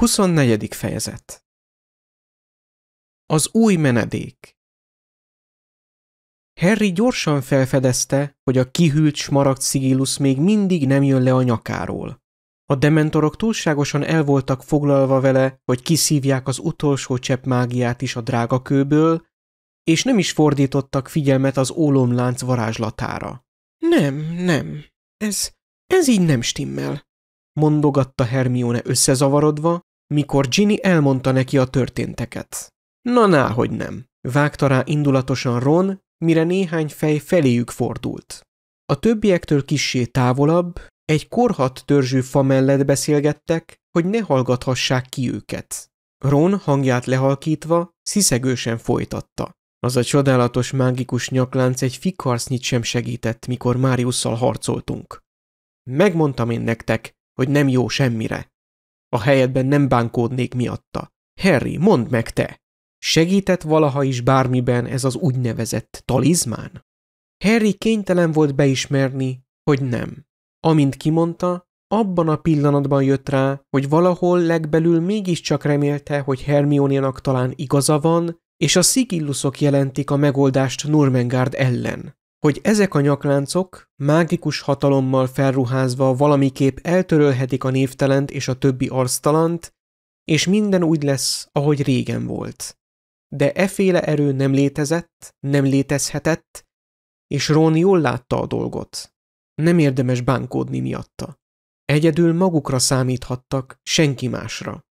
24. fejezet Az új menedék Harry gyorsan felfedezte, hogy a kihűlt smaragd szigilusz még mindig nem jön le a nyakáról. A dementorok túlságosan el voltak foglalva vele, hogy kiszívják az utolsó csepp mágiát is a drága kőből, és nem is fordítottak figyelmet az ólomlánc varázslatára. Nem, nem, ez, ez így nem stimmel, mondogatta Hermione összezavarodva, mikor Ginny elmondta neki a történteket. Na náhogy nem, vágta rá indulatosan Ron, mire néhány fej feléjük fordult. A többiektől kissé távolabb, egy korhat törzsű fa mellett beszélgettek, hogy ne hallgathassák ki őket. Ron hangját lehalkítva, sziszegősen folytatta. Az a csodálatos mágikus nyaklánc egy fikarsznyit sem segített, mikor Máriusszal harcoltunk. Megmondtam én nektek, hogy nem jó semmire. A helyedben nem bánkódnék miatta. Harry, mondd meg te! Segített valaha is bármiben ez az úgynevezett talizmán? Harry kénytelen volt beismerni, hogy nem. Amint kimondta, abban a pillanatban jött rá, hogy valahol legbelül mégiscsak remélte, hogy Hermione-nak talán igaza van, és a szigilluszok jelentik a megoldást Nurmengard ellen hogy ezek a nyakláncok mágikus hatalommal felruházva valamiképp eltörölhetik a névtelent és a többi arctalant, és minden úgy lesz, ahogy régen volt. De eféle erő nem létezett, nem létezhetett, és Ron jól látta a dolgot. Nem érdemes bánkódni miatta. Egyedül magukra számíthattak, senki másra.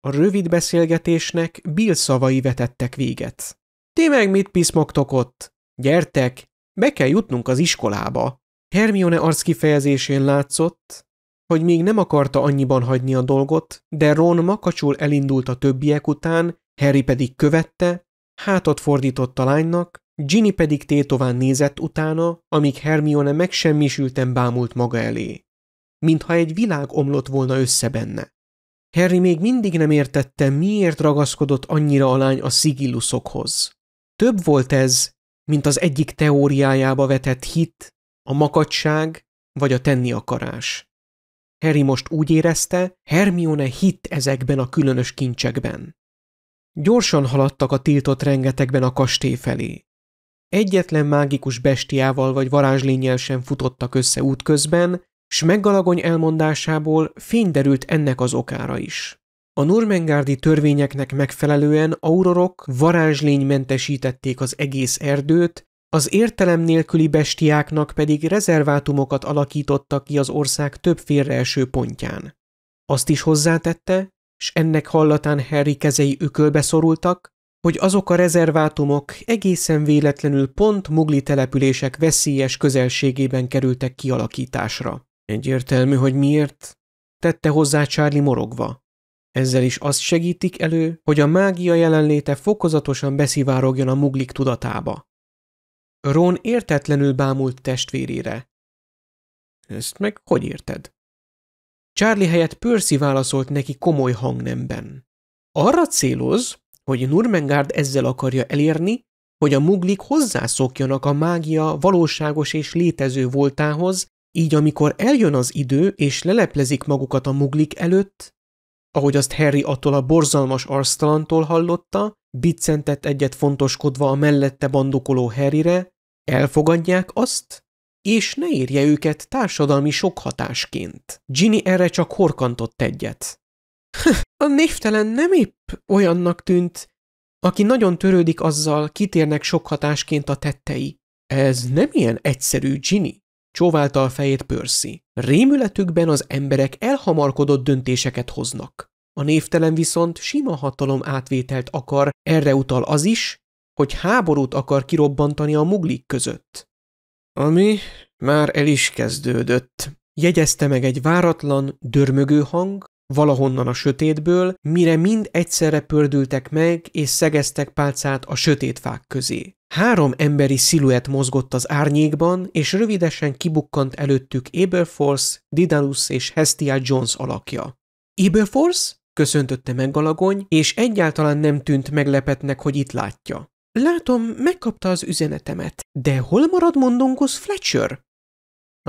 A rövid beszélgetésnek Bill szavai vetettek véget. – Ti meg mit piszmogtok ott? Gyertek, be kell jutnunk az iskolába. Hermione arckifejezésén látszott, hogy még nem akarta annyiban hagyni a dolgot, de Ron makacsul elindult a többiek után, Harry pedig követte, hátat fordított a lánynak, Ginny pedig tétován nézett utána, amíg Hermione megsemmisülten bámult maga elé. Mintha egy világ omlott volna össze benne. Harry még mindig nem értette, miért ragaszkodott annyira a lány a szigilluszokhoz. Több volt ez, mint az egyik teóriájába vetett hit, a makacság vagy a tenni akarás. Harry most úgy érezte, Hermione hitt ezekben a különös kincsekben. Gyorsan haladtak a tiltott rengetegben a kastély felé. Egyetlen mágikus bestiával vagy varázslényel sem futottak össze útközben, s meggalagony elmondásából fény derült ennek az okára is. A Normengárdi törvényeknek megfelelően aurorok mentesítették az egész erdőt, az értelem nélküli bestiáknak pedig rezervátumokat alakítottak ki az ország több félreeső pontján. Azt is hozzátette, s ennek hallatán Harry kezei ökölbe szorultak, hogy azok a rezervátumok egészen véletlenül pont mugli települések veszélyes közelségében kerültek kialakításra. Egyértelmű, hogy miért? Tette hozzá Charlie morogva. Ezzel is azt segítik elő, hogy a mágia jelenléte fokozatosan beszivárogjon a muglik tudatába. Ron értetlenül bámult testvérére. Ezt meg hogy érted? Charlie helyett Percy válaszolt neki komoly hangnemben. Arra céloz, hogy Nurmengard ezzel akarja elérni, hogy a muglik hozzászokjanak a mágia valóságos és létező voltához, így amikor eljön az idő és leleplezik magukat a muglik előtt, ahogy azt Harry attól a borzalmas arsztalantól hallotta, biccentett egyet fontoskodva a mellette bandokoló Harryre, elfogadják azt, és ne érje őket társadalmi sokhatásként. Ginny erre csak horkantott egyet. a névtelen nem épp olyannak tűnt, aki nagyon törődik azzal, kitérnek sok hatásként a tettei. Ez nem ilyen egyszerű, Ginny. Csóválta a fejét Percy. Rémületükben az emberek elhamarkodott döntéseket hoznak. A névtelen viszont sima hatalom átvételt akar, erre utal az is, hogy háborút akar kirobbantani a muglik között. Ami már el is kezdődött, jegyezte meg egy váratlan, dörmögő hang, valahonnan a sötétből, mire mind egyszerre pördültek meg és szegeztek pálcát a sötét fák közé. Három emberi sziluett mozgott az árnyékban, és rövidesen kibukkant előttük Aberforce, Didalus és Hestia Jones alakja. Aberforce? köszöntötte meg Galagony, és egyáltalán nem tűnt meglepetnek, hogy itt látja. Látom, megkapta az üzenetemet, de hol marad mondongoz Fletcher?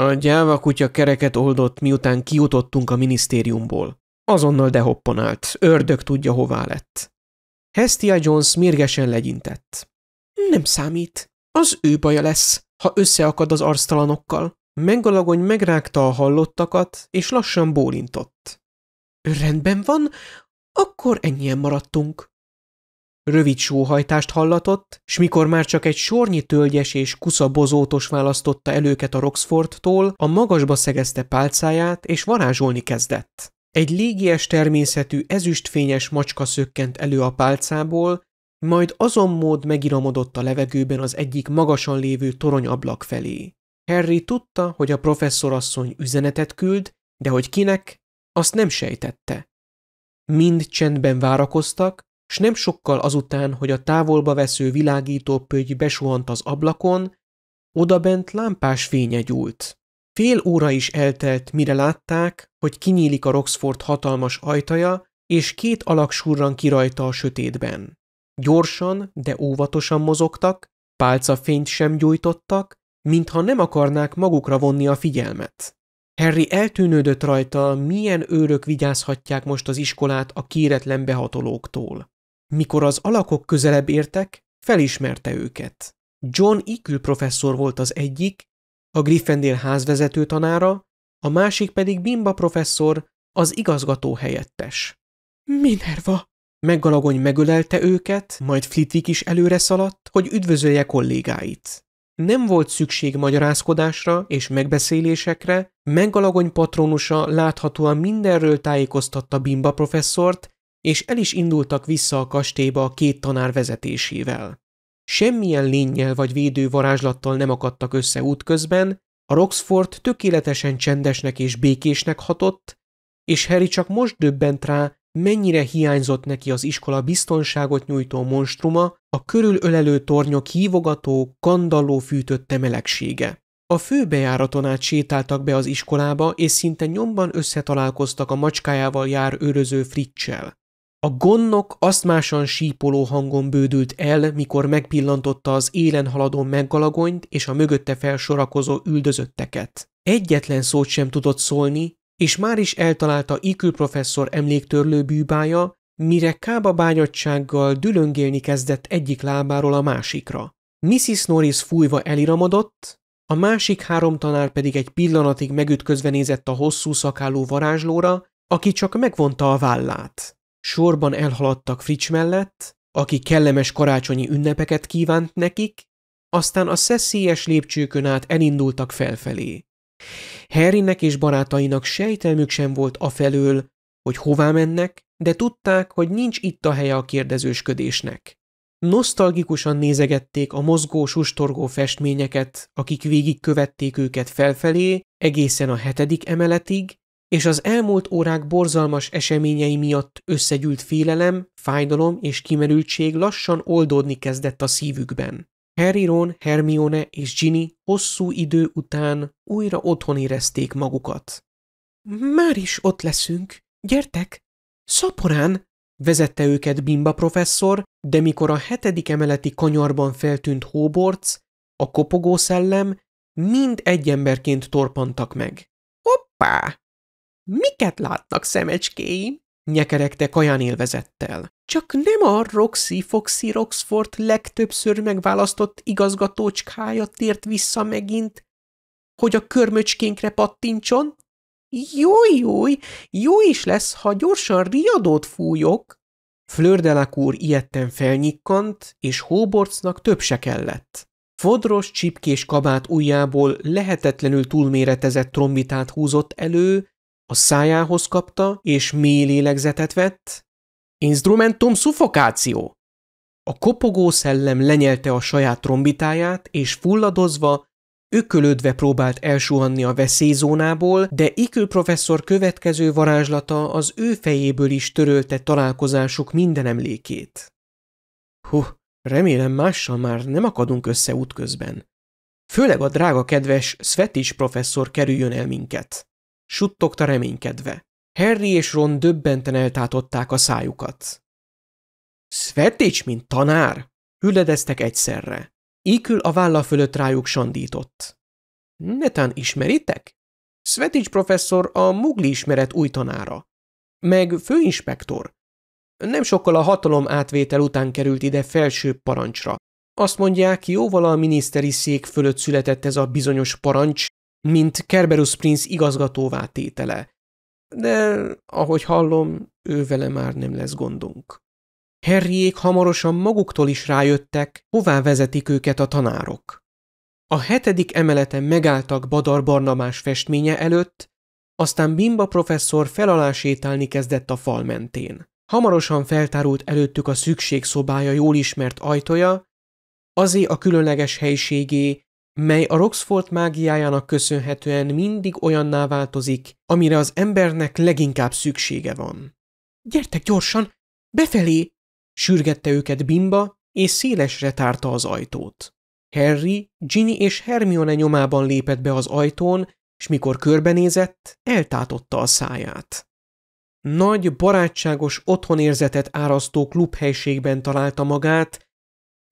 A gyáva kutya kereket oldott, miután kiutottunk a minisztériumból. Azonnal dehopponált. ördög tudja hová lett. Hestia Jones mérgesen legyintett. Nem számít. Az ő baja lesz, ha összeakad az arctalanokkal. Megalagony megrágta a hallottakat, és lassan bólintott. Rendben van, akkor ennyien maradtunk. Rövid sóhajtást hallatott, s mikor már csak egy sornyi tölgyes és kusza bozótos választotta előket a Roxforttól, a magasba szegezte pálcáját, és varázsolni kezdett. Egy légies természetű ezüstfényes macska szökkent elő a pálcából, majd azon mód megiramodott a levegőben az egyik magasan lévő toronyablak felé. Harry tudta, hogy a professzorasszony üzenetet küld, de hogy kinek, azt nem sejtette. Mind csendben várakoztak, s nem sokkal azután, hogy a távolba vesző világító besuhant az ablakon, odabent lámpás fénye gyúlt. Fél óra is eltelt, mire látták, hogy kinyílik a Roxford hatalmas ajtaja, és két alak surran ki rajta a sötétben. Gyorsan, de óvatosan mozogtak, pálcafényt sem gyújtottak, mintha nem akarnák magukra vonni a figyelmet. Harry eltűnődött rajta, milyen őrök vigyázhatják most az iskolát a kéretlen behatolóktól. Mikor az alakok közelebb értek, felismerte őket. John Ikül professzor volt az egyik, a Griffendél házvezető tanára, a másik pedig Bimba professzor, az igazgató helyettes. Minerva! Meggalagony megölelte őket, majd Flitwick is előre szaladt, hogy üdvözölje kollégáit. Nem volt szükség magyarázkodásra és megbeszélésekre, meggalagony patronusa láthatóan mindenről tájékoztatta Bimba professzort, és el is indultak vissza a kastélyba a két tanár vezetésével. Semmilyen lényel vagy védő varázslattal nem akadtak össze útközben, a Roxford tökéletesen csendesnek és békésnek hatott, és Harry csak most döbbent rá, mennyire hiányzott neki az iskola biztonságot nyújtó monstruma, a körülölelő tornyok hívogató, kandalló fűtötte melegsége. A bejáraton át sétáltak be az iskolába, és szinte nyomban összetalálkoztak a macskájával jár őröző fritzsel. A gonnok asztmásan sípoló hangon bődült el, mikor megpillantotta az élen haladó meggalagonyt és a mögötte felsorakozó üldözötteket. Egyetlen szót sem tudott szólni, és már is eltalálta Ikül professzor emléktörlő bűbája, mire kába bányadsággal dülöngélni kezdett egyik lábáról a másikra. Mrs. Norris fújva eliramodott, a másik három tanár pedig egy pillanatig megütközve nézett a hosszú szakálló varázslóra, aki csak megvonta a vállát. Sorban elhaladtak Fritz mellett, aki kellemes karácsonyi ünnepeket kívánt nekik, aztán a szeszélyes lépcsőkön át elindultak felfelé. Harrynek és barátainak sejtelmük sem volt afelől, hogy hová mennek, de tudták, hogy nincs itt a helye a kérdezősködésnek. Nosztalgikusan nézegették a mozgó, sustorgó festményeket, akik végigkövették őket felfelé, egészen a hetedik emeletig, és az elmúlt órák borzalmas eseményei miatt összegyűlt félelem, fájdalom és kimerültség lassan oldódni kezdett a szívükben. Harry, Ron, Hermione és Ginny hosszú idő után újra otthon érezték magukat. Már is ott leszünk. Gyertek! Szaporán! Vezette őket Bimba professzor, de mikor a hetedik emeleti kanyarban feltűnt hóborc, a kopogó szellem mind egy emberként torpantak meg. Hoppá! Miket látnak szemecskéim? Nyekerekte olyan élvezettel. Csak nem a Roxy Foxy Roxford legtöbbször megválasztott igazgatócskája tért vissza megint, hogy a körmöcskénkre pattintson? Jó, jó, jó is lesz, ha gyorsan riadót fújok. Flördelák úr ilyetten felnyikkant, és Hóborcnak több se kellett. Fodros csipkés kabát ujjából lehetetlenül túlméretezett trombitát húzott elő, a szájához kapta és mély lélegzetet vett. Instrumentum suffocatio. A kopogó szellem lenyelte a saját trombitáját, és fulladozva, ökölödve próbált elsuhanni a veszélyzónából, de Ikül professzor következő varázslata az ő fejéből is törölte találkozásuk minden emlékét. Hú, remélem mással már nem akadunk össze útközben. Főleg a drága kedves Svetis professzor kerüljön el minket suttogta reménykedve. Harry és Ron döbbenten eltátották a szájukat. Svetics, mint tanár? Hüledeztek egyszerre. Íkül a válla fölött rájuk sandított. Netán ismeritek? Svetics professzor a mugli ismeret új tanára. Meg főinspektor. Nem sokkal a hatalom átvétel után került ide felső parancsra. Azt mondják, jóval a miniszteri szék fölött született ez a bizonyos parancs, mint Kerberus Prince igazgatóvá tétele. De, ahogy hallom, ő vele már nem lesz gondunk. Harryék hamarosan maguktól is rájöttek, hová vezetik őket a tanárok. A hetedik emeleten megálltak Badar Barnabás festménye előtt, aztán Bimba professzor felalá sétálni kezdett a fal mentén. Hamarosan feltárult előttük a szükségszobája jól ismert ajtója, azé a különleges helységé mely a Roxford mágiájának köszönhetően mindig olyanná változik, amire az embernek leginkább szüksége van. – Gyertek gyorsan! Befelé! – sürgette őket Bimba, és szélesre tárta az ajtót. Harry, Ginny és Hermione nyomában lépett be az ajtón, és mikor körbenézett, eltátotta a száját. Nagy, barátságos otthonérzetet árasztó klubhelységben találta magát,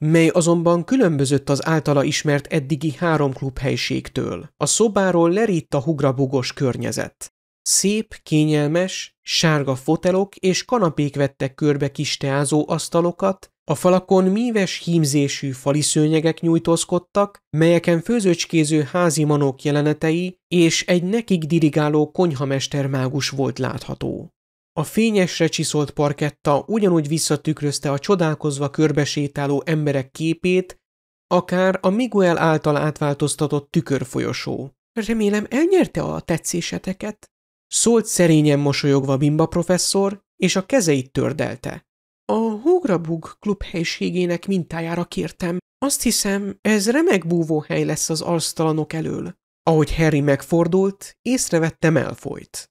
mely azonban különbözött az általa ismert eddigi három klub helységtől. A szobáról lerít a hugrabugos környezet. Szép, kényelmes, sárga fotelok és kanapék vettek körbe kis teázó asztalokat, a falakon míves hímzésű fali szőnyegek nyújtózkodtak, melyeken főzőcskéző házi manók jelenetei és egy nekik dirigáló konyhamester mágus volt látható. A fényesre csiszolt parketta ugyanúgy visszatükrözte a csodálkozva körbesétáló emberek képét, akár a Miguel által átváltoztatott tükörfolyosó. Remélem elnyerte a tetszéseteket? Szólt szerényen mosolyogva Bimba professzor, és a kezeit tördelte. A Hógrabug klub helységének mintájára kértem. Azt hiszem, ez remek hely lesz az alsztalanok elől. Ahogy Harry megfordult, észrevette Melfoyt.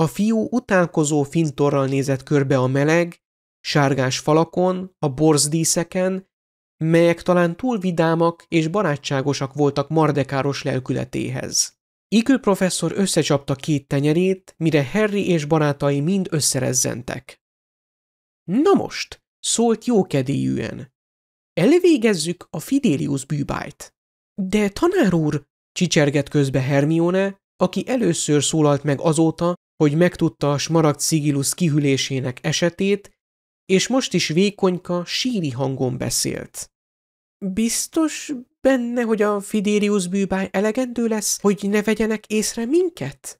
A fiú utálkozó fintorral nézett körbe a meleg, sárgás falakon, a borzdíszeken, melyek talán túl vidámak és barátságosak voltak mardekáros lelkületéhez. Eagle professzor összecsapta két tenyerét, mire Harry és barátai mind összerezzentek. Na most, szólt jókedélyűen. Elvégezzük a Fidelius bűbájt. De tanár úr, csicserget közbe Hermione, aki először szólalt meg azóta, hogy megtudta a smaragd szigilusz kihülésének esetét, és most is vékonyka, síri hangon beszélt. Biztos benne, hogy a Fidérius bűbáj elegendő lesz, hogy ne vegyenek észre minket?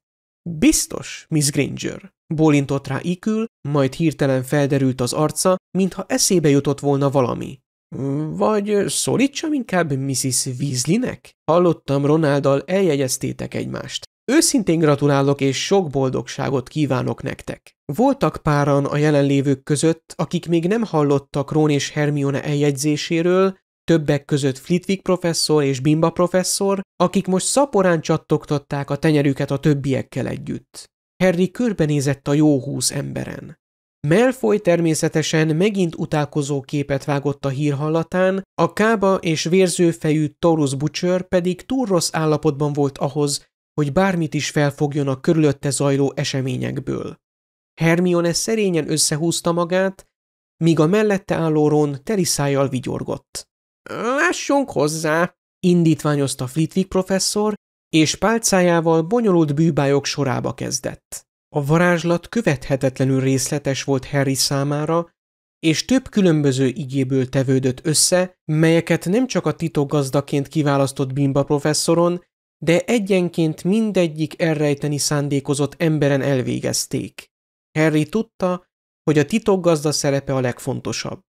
Biztos, Miss Granger, bólintott rá ikül, majd hirtelen felderült az arca, mintha eszébe jutott volna valami. Vagy szólítsam inkább Mrs. Weasleynek? Hallottam, Ronaldal eljegyeztétek egymást. Őszintén gratulálok és sok boldogságot kívánok nektek. Voltak páran a jelenlévők között, akik még nem hallottak Ron és Hermione eljegyzéséről, többek között Flitwick professzor és Bimba professzor, akik most szaporán csattogtatták a tenyerüket a többiekkel együtt. Harry körbenézett a jó húsz emberen. Malfoy természetesen megint utálkozó képet vágott a hírhallatán, a kába és vérzőfejű Taurus Butcher pedig túl rossz állapotban volt ahhoz, hogy bármit is felfogjon a körülötte zajló eseményekből. Hermione szerényen összehúzta magát, míg a mellette álló Ron szájjal vigyorgott. Lássunk hozzá! indítványozta Flitwick professzor, és pálcájával bonyolult bűbájok sorába kezdett. A varázslat követhetetlenül részletes volt Harry számára, és több különböző igéből tevődött össze, melyeket nem csak a titokgazdaként kiválasztott Bimba professzoron, de egyenként mindegyik elrejteni szándékozott emberen elvégezték. Harry tudta, hogy a titokgazda szerepe a legfontosabb.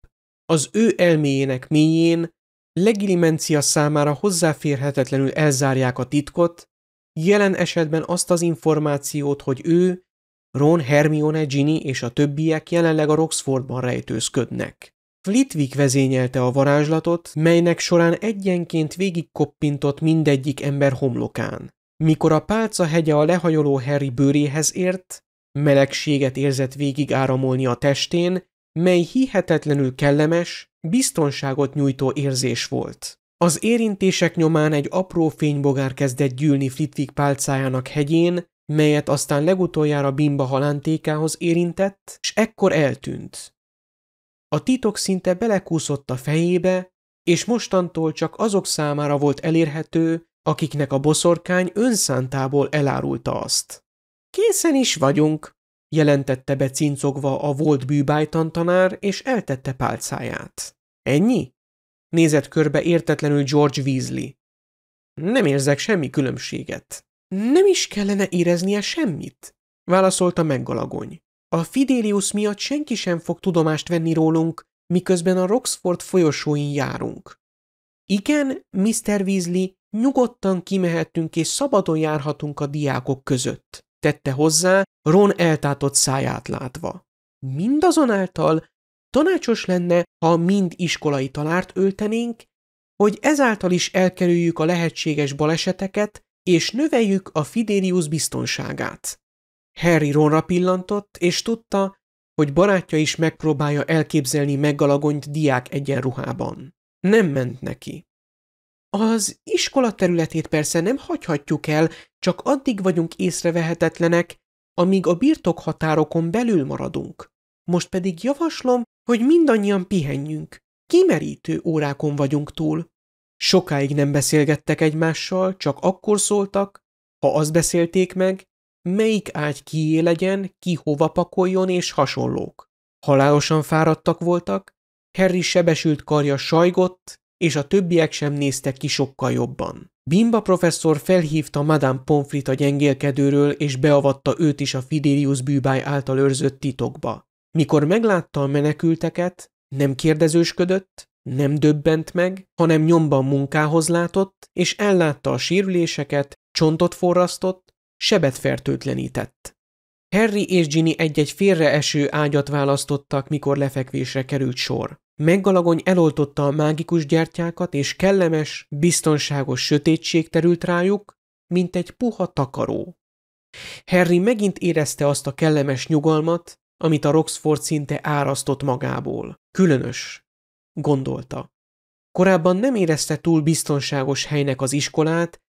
Az ő elméjének mélyén legilimencia számára hozzáférhetetlenül elzárják a titkot, jelen esetben azt az információt, hogy ő, Ron, Hermione, Ginny és a többiek jelenleg a Roxfordban rejtőzködnek. Flitwick vezényelte a varázslatot, melynek során egyenként végigkoppintott mindegyik ember homlokán. Mikor a pálca hegye a lehajoló Harry bőréhez ért, melegséget érzett végig áramolni a testén, mely hihetetlenül kellemes, biztonságot nyújtó érzés volt. Az érintések nyomán egy apró fénybogár kezdett gyűlni Flitwick pálcájának hegyén, melyet aztán legutoljára Bimba halántékához érintett, és ekkor eltűnt. A titok szinte belekúszott a fejébe, és mostantól csak azok számára volt elérhető, akiknek a boszorkány önszántából elárulta azt. Készen is vagyunk, jelentette be cincogva a volt bűbájtantanár, és eltette pálcáját. Ennyi? Nézett körbe értetlenül George Weasley. Nem érzek semmi különbséget. Nem is kellene éreznie semmit, válaszolta meggalagony. A Fidelius miatt senki sem fog tudomást venni rólunk, miközben a Roxford folyosóin járunk. Igen, Mr. Weasley, nyugodtan kimehetünk és szabadon járhatunk a diákok között, tette hozzá Ron eltátott száját látva. Mindazonáltal tanácsos lenne, ha mind iskolai talárt öltenénk, hogy ezáltal is elkerüljük a lehetséges baleseteket, és növeljük a Fidelius biztonságát. Harry Ronra pillantott, és tudta, hogy barátja is megpróbálja elképzelni meggalagonyt diák egyenruhában. Nem ment neki. Az iskola területét persze nem hagyhatjuk el, csak addig vagyunk észrevehetetlenek, amíg a birtok határokon belül maradunk. Most pedig javaslom, hogy mindannyian pihenjünk. Kimerítő órákon vagyunk túl. Sokáig nem beszélgettek egymással, csak akkor szóltak, ha azt beszélték meg, melyik ágy kié legyen, ki hova pakoljon és hasonlók. Halálosan fáradtak voltak, Harry sebesült karja sajgott, és a többiek sem néztek ki sokkal jobban. Bimba professzor felhívta Madame Pomfrit a gyengélkedőről, és beavatta őt is a Fidelius bűbáj által őrzött titokba. Mikor meglátta a menekülteket, nem kérdezősködött, nem döbbent meg, hanem nyomban munkához látott, és ellátta a sérüléseket, csontot forrasztott, sebet fertőtlenített. Harry és Ginny egy-egy félreeső ágyat választottak, mikor lefekvésre került sor. Meggalagony eloltotta a mágikus gyertyákat, és kellemes, biztonságos sötétség terült rájuk, mint egy puha takaró. Harry megint érezte azt a kellemes nyugalmat, amit a Roxford szinte árasztott magából. Különös, gondolta. Korábban nem érezte túl biztonságos helynek az iskolát,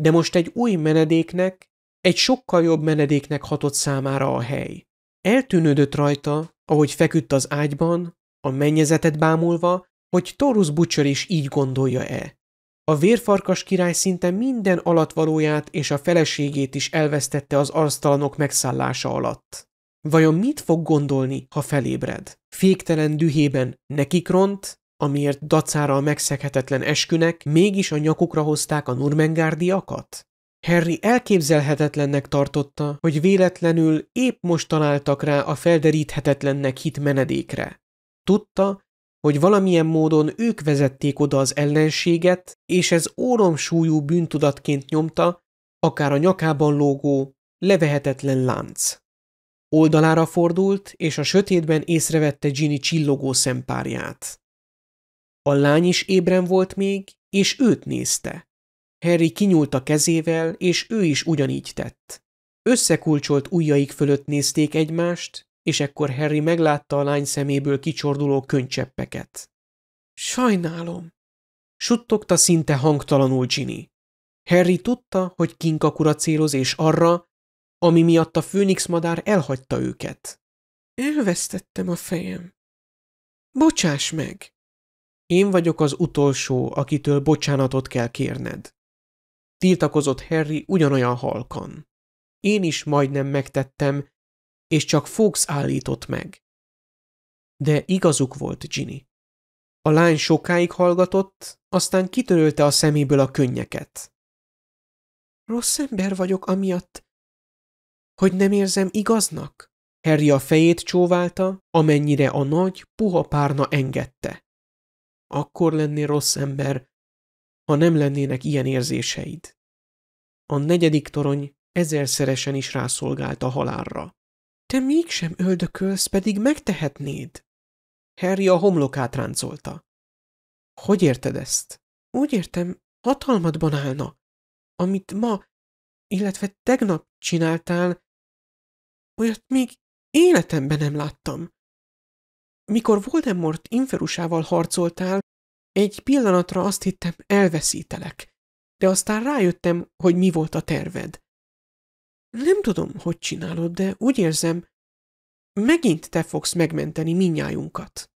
de most egy új menedéknek, egy sokkal jobb menedéknek hatott számára a hely. Eltűnődött rajta, ahogy feküdt az ágyban, a mennyezetet bámulva, hogy Torus Butcher is így gondolja-e. A vérfarkas király szinte minden alatvalóját és a feleségét is elvesztette az arztalanok megszállása alatt. Vajon mit fog gondolni, ha felébred? Féktelen dühében nekik ront, amiért dacára a megszeghetetlen eskünek mégis a nyakukra hozták a nurmengárdiakat? Harry elképzelhetetlennek tartotta, hogy véletlenül épp most találtak rá a felderíthetetlennek hit menedékre. Tudta, hogy valamilyen módon ők vezették oda az ellenséget, és ez óromsúlyú bűntudatként nyomta, akár a nyakában lógó, levehetetlen lánc. Oldalára fordult, és a sötétben észrevette Ginny csillogó szempárját. A lány is ébren volt még, és őt nézte. Harry kinyúlt a kezével, és ő is ugyanígy tett. Összekulcsolt ujjaik fölött nézték egymást, és ekkor Harry meglátta a lány szeméből kicsorduló könycseppeket. Sajnálom, suttogta szinte hangtalanul Ginny. Harry tudta, hogy kinkakura céloz és arra, ami miatt a főnix madár elhagyta őket. Elvesztettem a fejem. Bocsáss meg! Én vagyok az utolsó, akitől bocsánatot kell kérned tiltakozott Harry ugyanolyan halkan. Én is majdnem megtettem, és csak Fox állított meg. De igazuk volt Ginny. A lány sokáig hallgatott, aztán kitörölte a szeméből a könnyeket. Rossz ember vagyok amiatt, hogy nem érzem igaznak? Harry a fejét csóválta, amennyire a nagy, puha párna engedte. Akkor lenni rossz ember, ha nem lennének ilyen érzéseid. A negyedik torony ezerszeresen is rászolgált a halálra. Te mégsem öldökölsz, pedig megtehetnéd. Harry a homlokát ráncolta. Hogy érted ezt? Úgy értem, hatalmadban állna. Amit ma, illetve tegnap csináltál, olyat még életemben nem láttam. Mikor Voldemort inferusával harcoltál, egy pillanatra azt hittem, elveszítelek, de aztán rájöttem, hogy mi volt a terved. Nem tudom, hogy csinálod, de úgy érzem, megint te fogsz megmenteni minnyájunkat.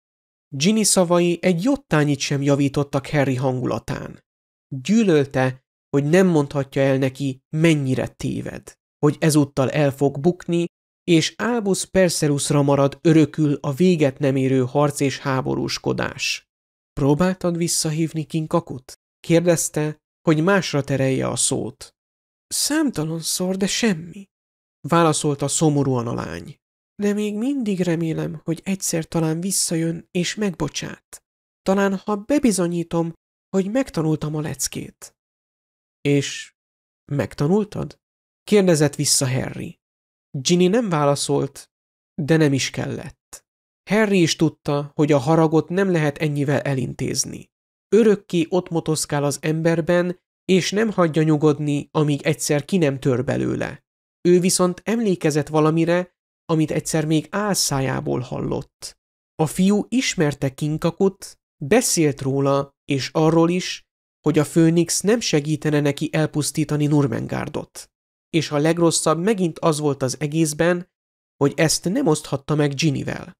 Ginny szavai egy jottányit sem javítottak Harry hangulatán. Gyűlölte, hogy nem mondhatja el neki, mennyire téved, hogy ezúttal el fog bukni, és Albus Perserusra marad örökül a véget nem érő harc és háborúskodás. Próbáltad visszahívni Kinkakut? Kérdezte, hogy másra terelje a szót. szor, de semmi. Válaszolta szomorúan a lány. De még mindig remélem, hogy egyszer talán visszajön és megbocsát. Talán ha bebizonyítom, hogy megtanultam a leckét. És megtanultad? Kérdezett vissza Harry. Ginny nem válaszolt, de nem is kellett. Harry is tudta, hogy a haragot nem lehet ennyivel elintézni. Örökké ott motoszkál az emberben, és nem hagyja nyugodni, amíg egyszer ki nem tör belőle. Ő viszont emlékezett valamire, amit egyszer még álszájából hallott. A fiú ismerte Kinkakut, beszélt róla, és arról is, hogy a főnix nem segítene neki elpusztítani Nurmengárdot. És a legrosszabb megint az volt az egészben, hogy ezt nem oszthatta meg Ginivel.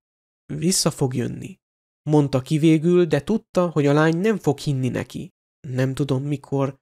Vissza fog jönni. Mondta ki végül, de tudta, hogy a lány nem fog hinni neki. Nem tudom mikor,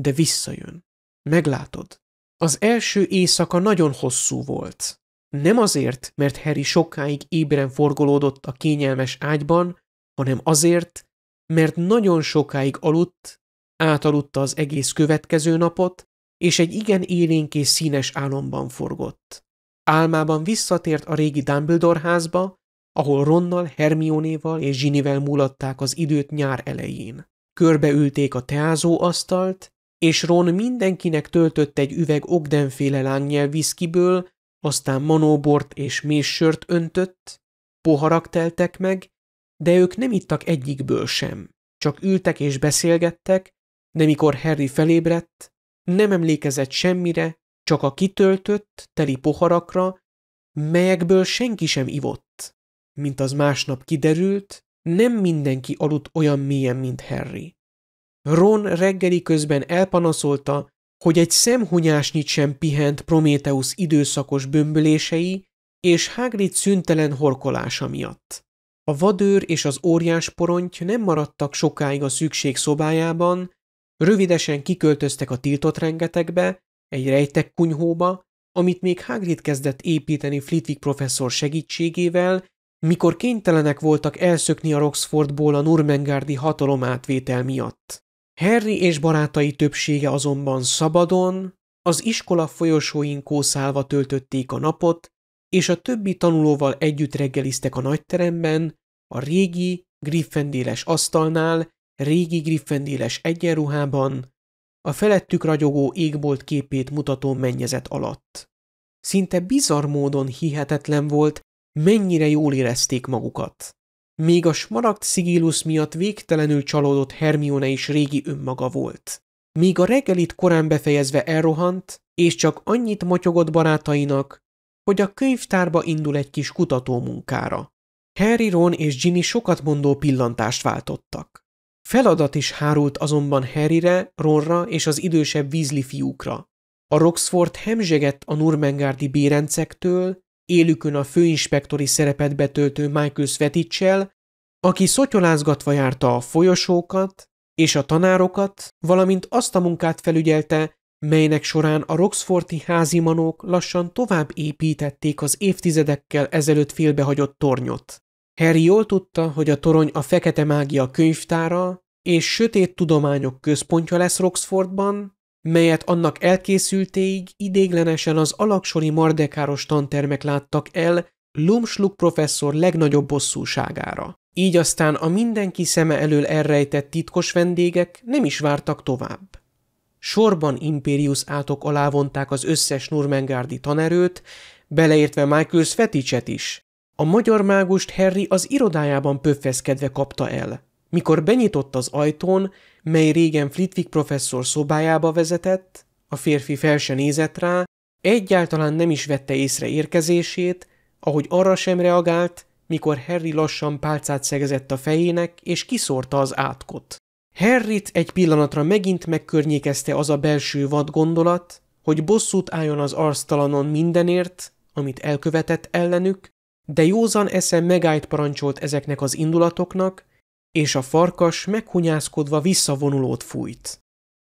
de visszajön. Meglátod. Az első éjszaka nagyon hosszú volt. Nem azért, mert Harry sokáig ébren forgolódott a kényelmes ágyban, hanem azért, mert nagyon sokáig aludt, átaludta az egész következő napot, és egy igen élénk és színes álomban forgott. Álmában visszatért a régi Dumbledore házba, ahol Ronnal, Hermionéval és Zsinivel mulatták az időt nyár elején. Körbeülték a teázó asztalt, és Ron mindenkinek töltött egy üveg Ogdenféle lángyel viszkiből, aztán manóbort és méssört öntött, poharak teltek meg, de ők nem ittak egyikből sem. Csak ültek és beszélgettek, de mikor Harry felébredt, nem emlékezett semmire, csak a kitöltött, teli poharakra, melyekből senki sem ivott. Mint az másnap kiderült, nem mindenki aludt olyan mélyen, mint Harry. Ron reggeli közben elpanaszolta, hogy egy szemhunyásnyit sem pihent Prométeusz időszakos bömbölései és Hagrid szüntelen horkolása miatt. A vadőr és az óriás poronty nem maradtak sokáig a szükség szobájában, rövidesen kiköltöztek a tiltott rengetegbe, egy rejtek kunyhóba, amit még Hagrid kezdett építeni Flitwick professzor segítségével mikor kénytelenek voltak elszökni a Roxfordból a Nurmengárdi hatalom átvétel miatt. Harry és barátai többsége azonban szabadon, az iskola folyosóin kószálva töltötték a napot, és a többi tanulóval együtt reggeliztek a nagyteremben, a régi, griffendéles asztalnál, régi griffendéles egyenruhában, a felettük ragyogó égbolt képét mutató mennyezet alatt. Szinte bizarr módon hihetetlen volt, mennyire jól érezték magukat. Még a smaragd szigilus miatt végtelenül csalódott Hermione is régi önmaga volt. Míg a reggelit korán befejezve elrohant, és csak annyit motyogott barátainak, hogy a könyvtárba indul egy kis kutatómunkára. Harry, Ron és Ginny sokat mondó pillantást váltottak. Feladat is hárult azonban Harryre, Ronra és az idősebb vízli fiúkra. A Roxford hemzsegett a Nurmengárdi bérencektől, élükön a főinspektori szerepet betöltő Michael Sveticsel, aki szotyolázgatva járta a folyosókat és a tanárokat, valamint azt a munkát felügyelte, melynek során a Roxforti házimanók lassan tovább építették az évtizedekkel ezelőtt félbehagyott tornyot. Harry jól tudta, hogy a torony a fekete mágia könyvtára és sötét tudományok központja lesz Roxfordban, melyet annak elkészültéig idéglenesen az alaksori mardekáros tantermek láttak el Lumsluk professzor legnagyobb bosszúságára. Így aztán a mindenki szeme elől elrejtett titkos vendégek nem is vártak tovább. Sorban Imperius átok alá vonták az összes Nurmengárdi tanerőt, beleértve Michael Sveticset is. A magyar mágust Harry az irodájában pöffeszkedve kapta el. Mikor benyitott az ajtón, mely régen Flitwick professzor szobájába vezetett, a férfi fel se nézett rá, egyáltalán nem is vette észre érkezését, ahogy arra sem reagált, mikor Harry lassan pálcát szegezett a fejének, és kiszórta az átkot. Harryt egy pillanatra megint megkörnyékezte az a belső vad gondolat, hogy bosszút álljon az arztalanon mindenért, amit elkövetett ellenük, de józan esze megállt parancsolt ezeknek az indulatoknak, és a farkas meghunyászkodva visszavonulót fújt.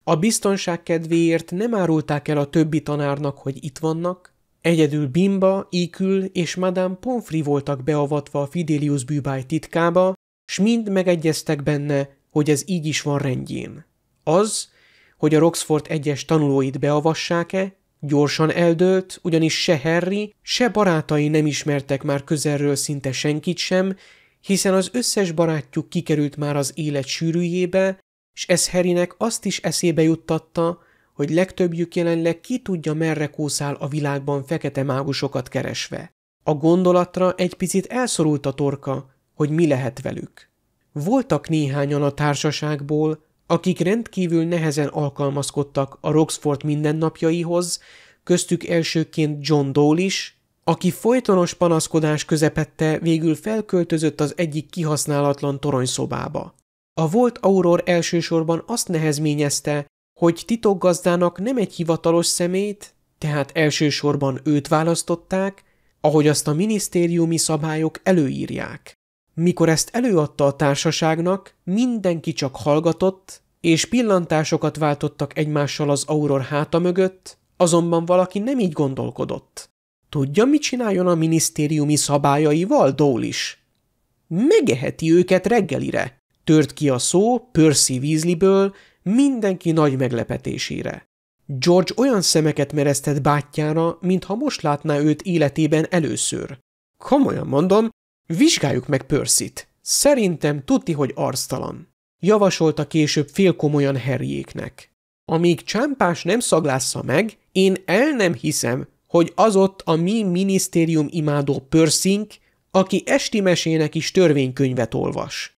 A biztonság kedvéért nem árulták el a többi tanárnak, hogy itt vannak, egyedül Bimba, Ikül és Madame Pomfri voltak beavatva a Fidelius bűbáj titkába, s mind megegyeztek benne, hogy ez így is van rendjén. Az, hogy a Roxford egyes tanulóit beavassák-e, gyorsan eldőlt, ugyanis se Harry, se barátai nem ismertek már közelről szinte senkit sem, hiszen az összes barátjuk kikerült már az élet sűrűjébe, és ez Herinek azt is eszébe juttatta, hogy legtöbbjük jelenleg ki tudja merre kószál a világban fekete mágusokat keresve. A gondolatra egy picit elszorult a torka, hogy mi lehet velük. Voltak néhányan a társaságból, akik rendkívül nehezen alkalmazkodtak a Roxford mindennapjaihoz, köztük elsőként John Dole is, aki folytonos panaszkodás közepette végül felköltözött az egyik kihasználatlan toronyszobába. A volt Auror elsősorban azt nehezményezte, hogy titokgazdának nem egy hivatalos szemét, tehát elsősorban őt választották, ahogy azt a minisztériumi szabályok előírják. Mikor ezt előadta a társaságnak, mindenki csak hallgatott, és pillantásokat váltottak egymással az Auror háta mögött, azonban valaki nem így gondolkodott. Tudja, mit csináljon a minisztériumi szabályaival, is? Megeheti őket reggelire, tört ki a szó Percy Weasleyből mindenki nagy meglepetésére. George olyan szemeket mereztett bátyjára, mintha most látná őt életében először. Komolyan mondom, vizsgáljuk meg Percyt. Szerintem tuti, hogy arctalan. Javasolta később félkomolyan herjéknek. Amíg csámpás nem szaglásza meg, én el nem hiszem, hogy az ott a mi minisztérium imádó pörszink, aki esti mesének is törvénykönyvet olvas.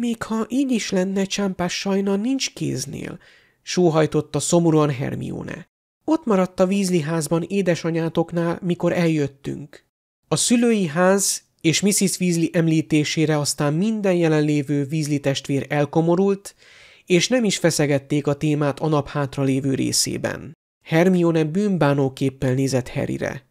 Még ha így is lenne, csámpás sajna nincs kéznél, sóhajtotta szomorúan Hermione. Ott maradt a házban édesanyátoknál, mikor eljöttünk. A szülői ház és Mrs. Weasley említésére aztán minden jelenlévő Weasley testvér elkomorult, és nem is feszegették a témát a nap hátra lévő részében. Hermione bűnbánóképpen nézett Harryre.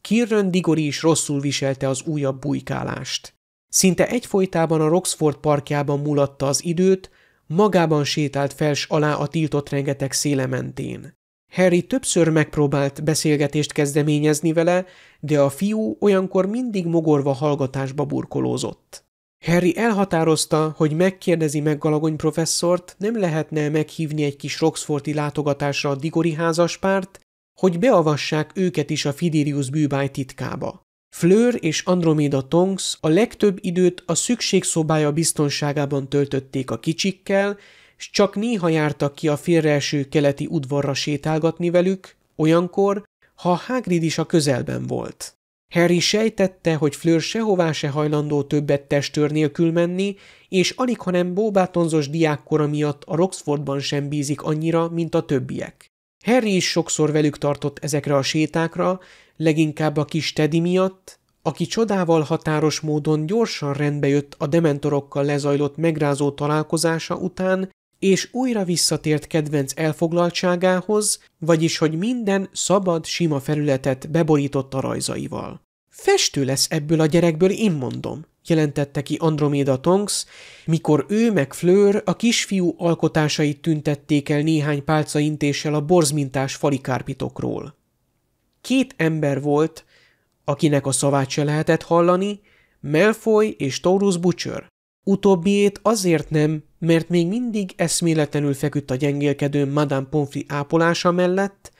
Kirrön Digori is rosszul viselte az újabb bujkálást. Szinte egyfolytában a Roxford parkjában mulatta az időt, magában sétált fels alá a tiltott rengeteg széle mentén. Harry többször megpróbált beszélgetést kezdeményezni vele, de a fiú olyankor mindig mogorva hallgatásba burkolózott. Harry elhatározta, hogy megkérdezi meg Galagony professzort, nem lehetne meghívni egy kis Roxforti látogatásra a Digori házaspárt, hogy beavassák őket is a Fidirius bűbáj titkába. Fleur és Andromeda Tonks a legtöbb időt a szükségszobája biztonságában töltötték a kicsikkel, s csak néha jártak ki a félreeső keleti udvarra sétálgatni velük, olyankor, ha Hagrid is a közelben volt. Harry sejtette, hogy Flör sehová se hajlandó többet testőr nélkül menni, és alig, hanem bóbátonzos diákkora miatt a Roxfordban sem bízik annyira, mint a többiek. Harry is sokszor velük tartott ezekre a sétákra, leginkább a kis Teddy miatt, aki csodával határos módon gyorsan rendbe jött a dementorokkal lezajlott megrázó találkozása után, és újra visszatért kedvenc elfoglaltságához, vagyis hogy minden szabad, sima felületet beborított a rajzaival. Festő lesz ebből a gyerekből, én mondom, jelentette ki Andromeda Tonks, mikor ő meg Fleur a kisfiú alkotásait tüntették el néhány pálcaintéssel a borzmintás falikárpitokról. Két ember volt, akinek a szavát se lehetett hallani, Melfoy és Taurus Butcher. Utóbbiét azért nem, mert még mindig eszméletlenül feküdt a gyengélkedő Madame Pomfri ápolása mellett,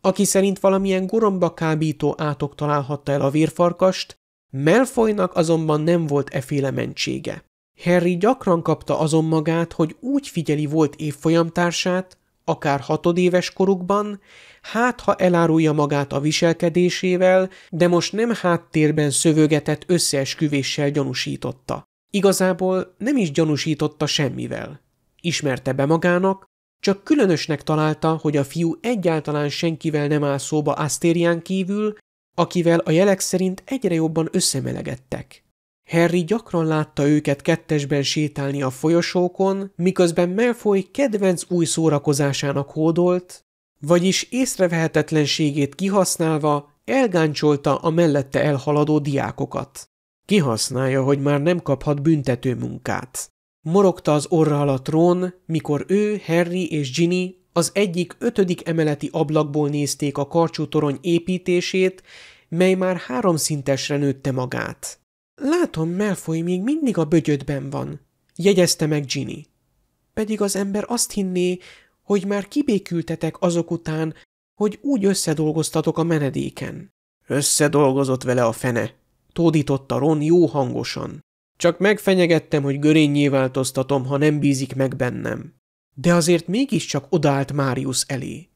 aki szerint valamilyen goromba kábító átok találhatta el a vérfarkast, Melfoynak azonban nem volt eféle mentsége. Harry gyakran kapta azon magát, hogy úgy figyeli volt évfolyamtársát, akár hatodéves korukban, hát ha elárulja magát a viselkedésével, de most nem háttérben szövögetett összeesküvéssel gyanúsította. Igazából nem is gyanúsította semmivel. Ismerte be magának, csak különösnek találta, hogy a fiú egyáltalán senkivel nem áll szóba Asztérián kívül, akivel a jelek szerint egyre jobban összemelegedtek. Harry gyakran látta őket kettesben sétálni a folyosókon, miközben Malfoy kedvenc új szórakozásának hódolt, vagyis észrevehetetlenségét kihasználva elgáncsolta a mellette elhaladó diákokat. Kihasználja, hogy már nem kaphat büntető munkát. Morogta az orra alatt Ron, mikor ő, Harry és Ginny az egyik ötödik emeleti ablakból nézték a torony építését, mely már háromszintesre nőtte magát. Látom, Melfoy még mindig a bögyödben van, jegyezte meg Ginny. Pedig az ember azt hinné, hogy már kibékültetek azok után, hogy úgy összedolgoztatok a menedéken. Összedolgozott vele a fene, tódította Ron jó hangosan. Csak megfenyegettem, hogy görényé változtatom, ha nem bízik meg bennem. De azért mégiscsak odaállt Máriusz elé.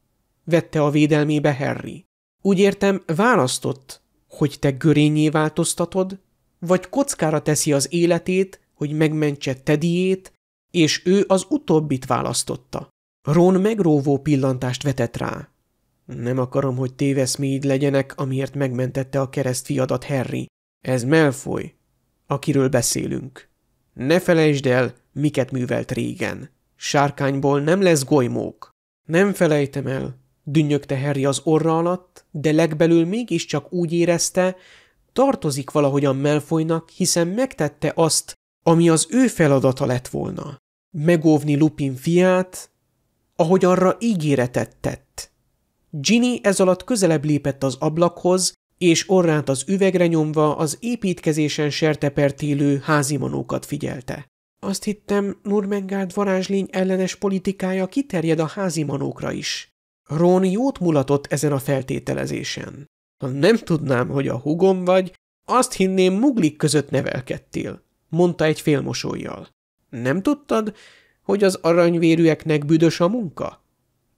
Vette a védelmébe Harry. Úgy értem, választott, hogy te görényé változtatod, vagy kockára teszi az életét, hogy megmentse Tediét, és ő az utóbbit választotta. Ron megróvó pillantást vetett rá. Nem akarom, hogy téveszméid legyenek, amiért megmentette a keresztfiadat Harry, ez Melfoy, akiről beszélünk. Ne felejtsd el, miket művelt régen. Sárkányból nem lesz golymók. Nem felejtem el, dünnyögte Harry az orra alatt, de legbelül mégiscsak úgy érezte, tartozik valahogyan Melfoynak, hiszen megtette azt, ami az ő feladata lett volna. Megóvni Lupin fiát, ahogy arra ígéretet tett. Ginny ez alatt közelebb lépett az ablakhoz, és orrát az üvegre nyomva az építkezésen sertepert sertepertélő házimanókat figyelte. Azt hittem, Nurmengárd varázslény ellenes politikája kiterjed a házimanókra is. Ron jót mulatott ezen a feltételezésen. Ha nem tudnám, hogy a hugom vagy, azt hinném muglik között nevelkedtél, mondta egy félmosójjal. Nem tudtad, hogy az aranyvérűeknek büdös a munka?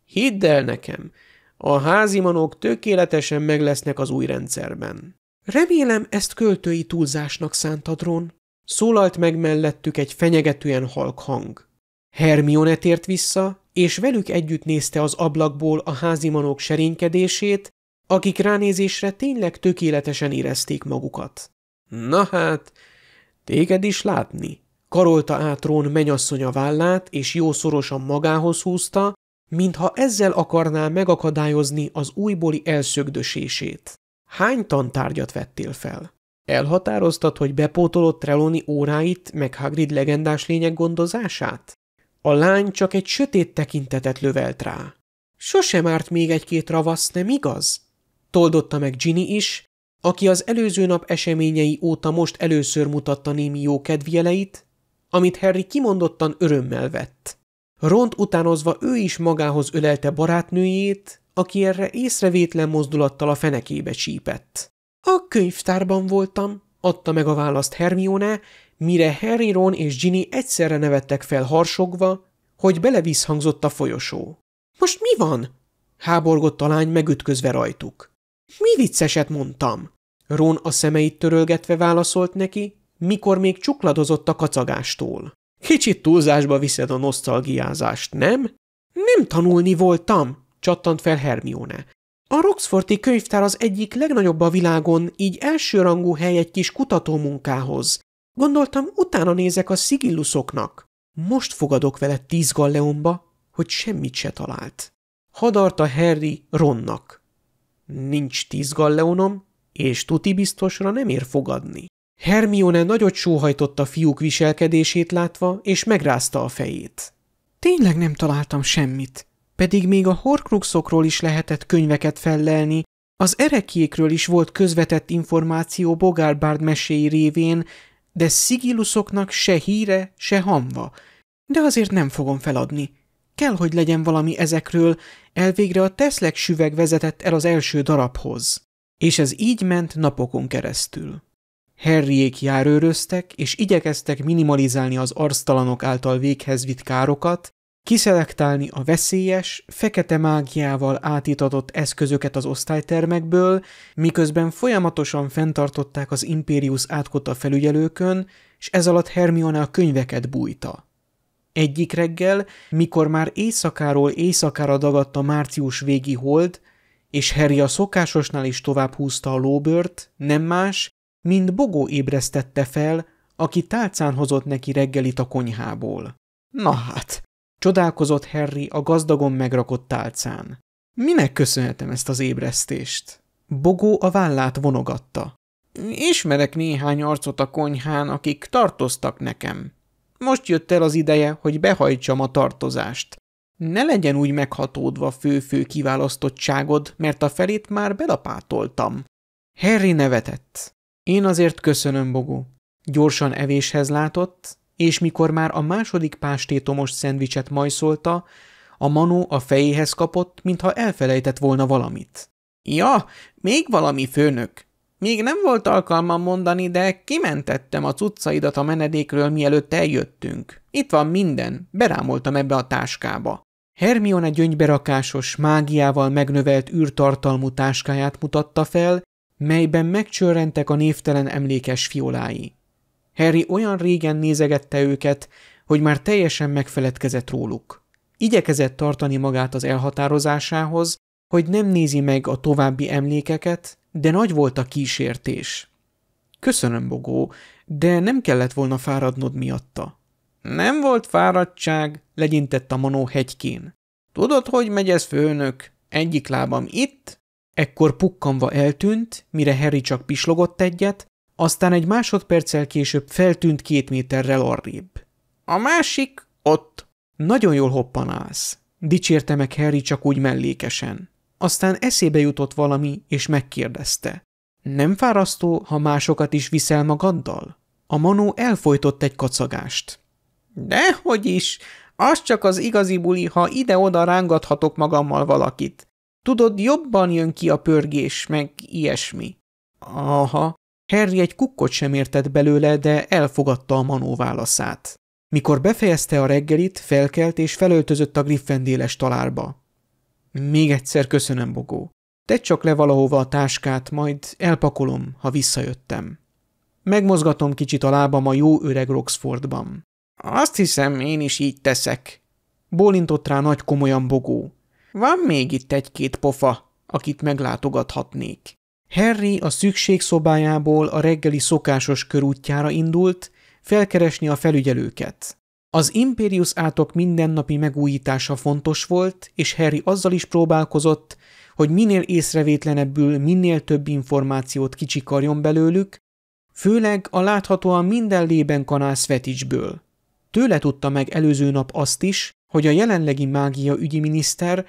Hidd el nekem, a házimanók tökéletesen meg lesznek az új rendszerben. Remélem ezt költői túlzásnak szánt Adron. Szólalt meg mellettük egy fenyegetően halk hang. Hermione tért vissza, és velük együtt nézte az ablakból a házimanók serénykedését, akik ránézésre tényleg tökéletesen érezték magukat. Na hát, téged is látni. Karolta át Rón menyasszony a vállát, és jószorosan magához húzta, mintha ezzel akarná megakadályozni az újbóli elszögdösését. Hány tantárgyat vettél fel? Elhatároztad, hogy bepótolott Trelawney óráit, meg Hagrid legendás lények gondozását? A lány csak egy sötét tekintetet lövelt rá. Sosem árt még egy-két ravasz, nem igaz? Toldotta meg Ginny is, aki az előző nap eseményei óta most először mutatta némi jókedvjeleit, amit Harry kimondottan örömmel vett. Ront utánozva ő is magához ölelte barátnőjét, aki erre észrevétlen mozdulattal a fenekébe csípett. A könyvtárban voltam, adta meg a választ Hermione, mire Harry, Ron és Ginny egyszerre nevettek fel harsogva, hogy belevisszhangzott a folyosó. Most mi van? háborgott a lány megütközve rajtuk. Mi vicceset mondtam? Ron a szemeit törölgetve válaszolt neki, mikor még csukladozott a kacagástól. Kicsit túlzásba viszed a nosztalgiázást, nem? Nem tanulni voltam, csattant fel Hermione. A Roxforti könyvtár az egyik legnagyobb a világon, így elsőrangú hely egy kis kutatómunkához. Gondoltam, utána nézek a szigilluszoknak. Most fogadok vele tíz galleomba, hogy semmit se talált. Hadarta Harry Ronnak. Nincs tíz galleonom, és tuti biztosra nem ér fogadni. Hermione nagyot sóhajtott a fiúk viselkedését látva, és megrázta a fejét. Tényleg nem találtam semmit, pedig még a horcruxokról is lehetett könyveket fellelni, az erekékről is volt közvetett információ Bogárbárd meséi révén, de szigiluszoknak se híre, se hamva. De azért nem fogom feladni. Kell, hogy legyen valami ezekről, elvégre a teszlek süveg vezetett el az első darabhoz. És ez így ment napokon keresztül. Harryék járőröztek, és igyekeztek minimalizálni az arctalanok által véghez vitt károkat, kiszelektálni a veszélyes, fekete mágiával átitatott eszközöket az osztálytermekből, miközben folyamatosan fenntartották az Impérius átkot a felügyelőkön, és ez alatt Hermione a könyveket bújta. Egyik reggel, mikor már éjszakáról éjszakára dagadt a március végi hold, és Harry a szokásosnál is tovább húzta a lóbört, nem más, mint Bogó ébresztette fel, aki tálcán hozott neki reggelit a konyhából. Na hát, csodálkozott Harry a gazdagon megrakott tálcán. Minek köszönhetem ezt az ébresztést? Bogó a vállát vonogatta. Ismerek néhány arcot a konyhán, akik tartoztak nekem. Most jött el az ideje, hogy behajtsam a tartozást. Ne legyen úgy meghatódva fő-fő kiválasztottságod, mert a felét már belapátoltam. Harry nevetett. Én azért köszönöm, Bogó. Gyorsan evéshez látott, és mikor már a második pástétomos szendvicset majszolta, a manó a fejéhez kapott, mintha elfelejtett volna valamit. Ja, még valami főnök. Még nem volt alkalmam mondani, de kimentettem a cuccaidat a menedékről, mielőtt eljöttünk. Itt van minden, berámoltam ebbe a táskába. Hermione gyöngyberakásos, mágiával megnövelt űrtartalmú táskáját mutatta fel, melyben megcsörrentek a névtelen emlékes fiolái. Harry olyan régen nézegette őket, hogy már teljesen megfeledkezett róluk. Igyekezett tartani magát az elhatározásához, hogy nem nézi meg a további emlékeket, de nagy volt a kísértés. Köszönöm, Bogó, de nem kellett volna fáradnod miatta. Nem volt fáradtság, legyintett a Manó hegykén. Tudod, hogy megy ez főnök? Egyik lábam itt, Ekkor pukkanva eltűnt, mire Harry csak pislogott egyet, aztán egy másodperccel később feltűnt két méterrel arrébb. A másik ott. Nagyon jól hoppanálsz, dicsérte meg Harry csak úgy mellékesen. Aztán eszébe jutott valami, és megkérdezte. Nem fárasztó, ha másokat is viszel magaddal? A manó elfolytott egy kacagást. Dehogy is, az csak az igazi buli, ha ide-oda rángathatok magammal valakit. Tudod, jobban jön ki a pörgés, meg ilyesmi. Aha. Harry egy kukkot sem értett belőle, de elfogadta a Manó válaszát. Mikor befejezte a reggelit, felkelt és felöltözött a griffendéles talárba. Még egyszer köszönöm, Bogó. Tedd csak le valahova a táskát, majd elpakolom, ha visszajöttem. Megmozgatom kicsit a lábam a jó öreg Roxfordban. Azt hiszem, én is így teszek. Bólintott rá nagy komolyan Bogó. Van még itt egy-két pofa, akit meglátogathatnék. Harry a szükségszobájából a reggeli szokásos körútjára indult, felkeresni a felügyelőket. Az Imperius átok mindennapi megújítása fontos volt, és Harry azzal is próbálkozott, hogy minél észrevétlenebbül minél több információt kicsikarjon belőlük, főleg a láthatóan minden lében kanál Svetichből. Tőle tudta meg előző nap azt is, hogy a jelenlegi mágia ügyi miniszter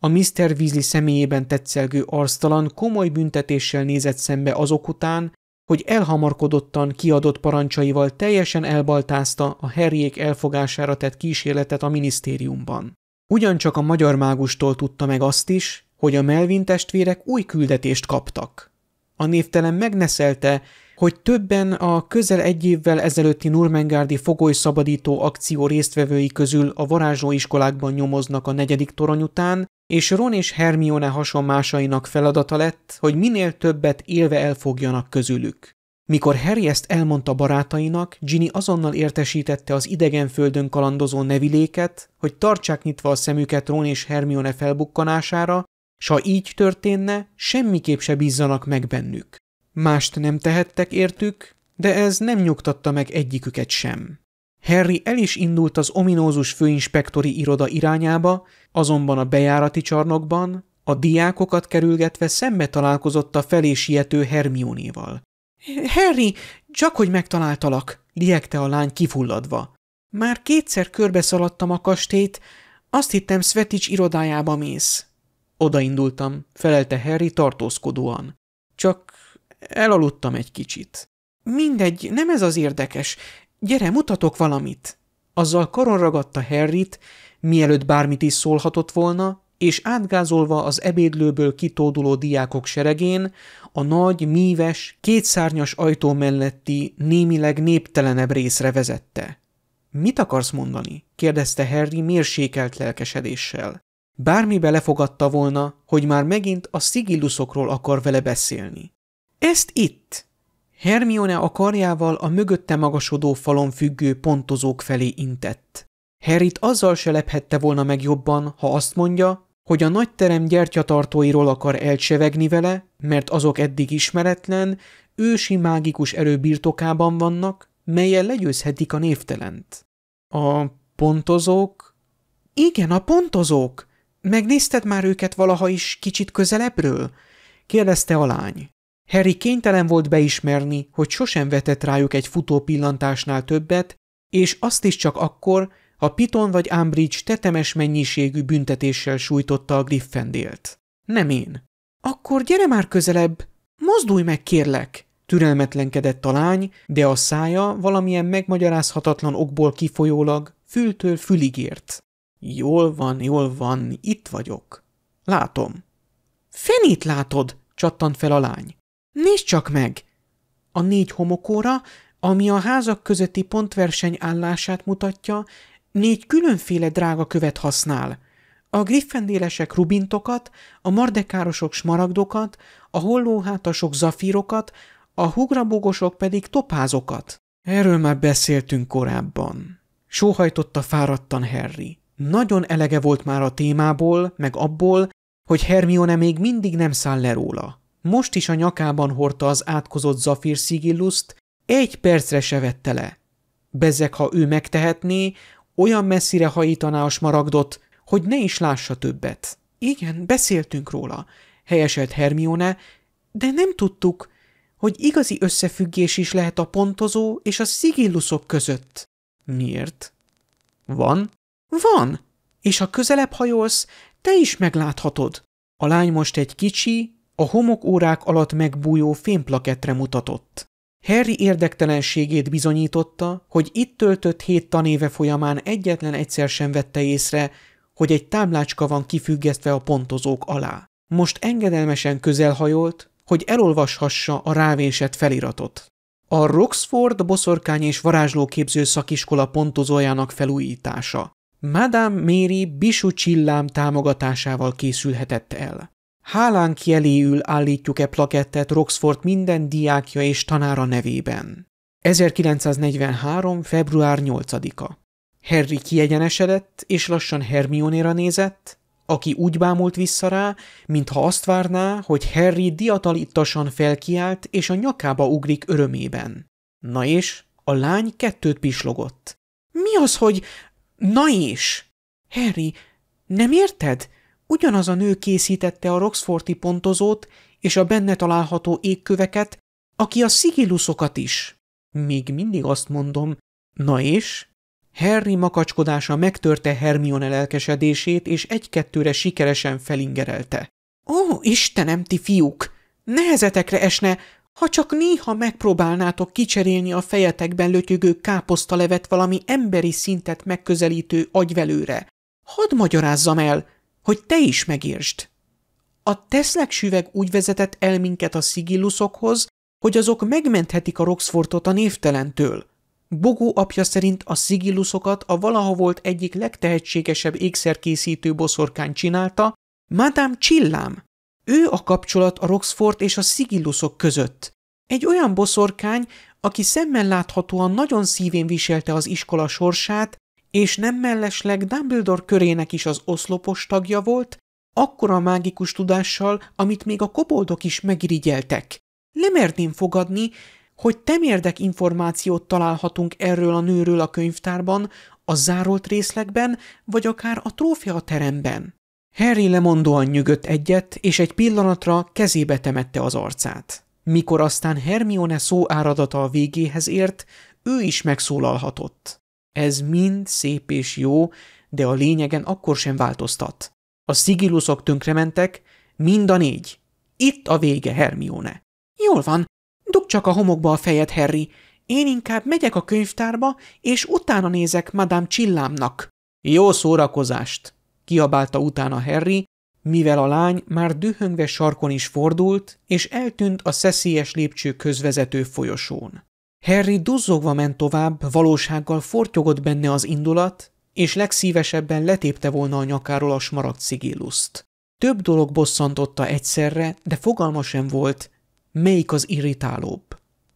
a Mr. Weasley személyében tetszelgő arztalan komoly büntetéssel nézett szembe azok után, hogy elhamarkodottan kiadott parancsaival teljesen elbaltázta a herjék elfogására tett kísérletet a minisztériumban. Ugyancsak a magyar mágustól tudta meg azt is, hogy a Melvin testvérek új küldetést kaptak. A névtelen megneszelte, hogy többen a közel egy évvel ezelőtti Nurmengárdi fogolyszabadító akció résztvevői közül a varázslóiskolákban nyomoznak a negyedik torony után, és Ron és Hermione hasonmásainak feladata lett, hogy minél többet élve elfogjanak közülük. Mikor Harry ezt elmondta barátainak, Ginny azonnal értesítette az idegenföldön kalandozó neviléket, hogy tartsák nyitva a szemüket Ron és Hermione felbukkanására, s ha így történne, semmiképp se bízzanak meg bennük. Mást nem tehettek értük, de ez nem nyugtatta meg egyiküket sem. Harry el is indult az ominózus főinspektori iroda irányába, azonban a bejárati csarnokban a diákokat kerülgetve szembe találkozott a felé siető val Harry, csak hogy megtaláltalak! – liekte a lány kifulladva. – Már kétszer körbeszaladtam a kastét, azt hittem Svetics irodájába mész. Odaindultam, felelte Harry tartózkodóan. Csak elaludtam egy kicsit. Mindegy, nem ez az érdekes. Gyere, mutatok valamit! Azzal karon ragadta Harryt, mielőtt bármit is szólhatott volna, és átgázolva az ebédlőből kitóduló diákok seregén, a nagy, míves, kétszárnyas ajtó melletti némileg néptelenebb részre vezette. – Mit akarsz mondani? – kérdezte Harry mérsékelt lelkesedéssel. Bármi belefogadta volna, hogy már megint a szigilluszokról akar vele beszélni. – Ezt itt! – Hermione a karjával a mögötte magasodó falon függő pontozók felé intett. Harryt azzal se lephette volna meg jobban, ha azt mondja, hogy a nagy terem gyertyatartóiról akar elcsevegni vele, mert azok eddig ismeretlen, ősi mágikus erő birtokában vannak, melyen legyőzhetik a névtelent. A pontozók? Igen, a pontozók! Megnézted már őket valaha is kicsit közelebbről? kérdezte a lány. Harry kénytelen volt beismerni, hogy sosem vetett rájuk egy futó pillantásnál többet, és azt is csak akkor, ha Piton vagy Ambridge tetemes mennyiségű büntetéssel sújtotta a Griffendélt. Nem én. Akkor gyere már közelebb, mozdulj meg kérlek! Türelmetlenkedett a lány, de a szája valamilyen megmagyarázhatatlan okból kifolyólag fültől fülig ért. Jól van, jól van, itt vagyok. Látom. Fenét látod, csattant fel a lány. Nézd csak meg! A négy homokóra, ami a házak közötti pontverseny állását mutatja, négy különféle drága követ használ. A griffendélesek rubintokat, a mardekárosok smaragdokat, a hollóhátasok zafírokat, a hugrabogosok pedig topázokat. Erről már beszéltünk korábban. Sóhajtotta fáradtan Harry. Nagyon elege volt már a témából, meg abból, hogy Hermione még mindig nem száll le róla. Most is a nyakában hordta az átkozott zafír szigilluszt, egy percre se vette le. Bezek, ha ő megtehetné, olyan messzire hajítaná a smaragdot, hogy ne is lássa többet. Igen, beszéltünk róla, helyeselt Hermione, de nem tudtuk, hogy igazi összefüggés is lehet a pontozó és a szigilluszok között. Miért? Van? Van! És ha közelebb hajolsz, te is megláthatod. A lány most egy kicsi, a homok órák alatt megbújó fémplakettre mutatott. Harry érdektelenségét bizonyította, hogy itt töltött hét tanéve folyamán egyetlen egyszer sem vette észre, hogy egy támlácska van kifüggesztve a pontozók alá. Most engedelmesen közelhajolt, hogy elolvashassa a rávésett feliratot. A Roxford boszorkány és varázslóképző szakiskola pontozójának felújítása. Madame Mary bisú csillám támogatásával készülhetett el hálánk jeléül állítjuk-e plakettet Roxford minden diákja és tanára nevében. 1943. február 8-a. Harry kiegyenesedett, és lassan Hermionéra nézett, aki úgy bámult vissza rá, mintha azt várná, hogy Harry diatalittasan felkiált, és a nyakába ugrik örömében. Na és? A lány kettőt pislogott. Mi az, hogy... Na és? Harry, nem érted? Ugyanaz a nő készítette a Roxforti pontozót és a benne található égköveket, aki a szigiluszokat is. Még mindig azt mondom, na és? Harry makacskodása megtörte Hermione lelkesedését, és egy-kettőre sikeresen felingerelte. Ó, Istenem, ti fiúk! Nehezetekre esne, ha csak néha megpróbálnátok kicserélni a fejetekben lötyögő káposztalevet valami emberi szintet megközelítő agyvelőre. Hadd magyarázzam el, hogy te is megértsd. A teszlek süveg úgy vezetett el minket a szigilluszokhoz, hogy azok megmenthetik a Roxfortot a névtelentől. Bogó apja szerint a szigilluszokat a valaha volt egyik legtehetségesebb ékszerkészítő boszorkány csinálta, Madame Csillám. Ő a kapcsolat a Roxfort és a szigilluszok között. Egy olyan boszorkány, aki szemmel láthatóan nagyon szívén viselte az iskola sorsát, és nem mellesleg Dumbledore körének is az oszlopos tagja volt, akkora mágikus tudással, amit még a koboldok is megirigyeltek. Lemerném fogadni, hogy temérdek információt találhatunk erről a nőről a könyvtárban, a zárolt részlegben, vagy akár a trófea teremben. Harry lemondóan nyögött egyet, és egy pillanatra kezébe temette az arcát. Mikor aztán Hermione szó áradata a végéhez ért, ő is megszólalhatott. Ez mind szép és jó, de a lényegen akkor sem változtat. A szigiluszok tönkrementek, mind a négy. Itt a vége, Hermione. Jól van, dug csak a homokba a fejed, Harry. Én inkább megyek a könyvtárba, és utána nézek Madame Csillámnak. Jó szórakozást! kiabálta utána Harry, mivel a lány már dühöngve sarkon is fordult, és eltűnt a szeszélyes lépcső közvezető folyosón. Harry duzzogva ment tovább, valósággal fortyogott benne az indulat, és legszívesebben letépte volna a nyakáról a smaragd szigilluszt. Több dolog bosszantotta egyszerre, de fogalma sem volt, melyik az irritálóbb.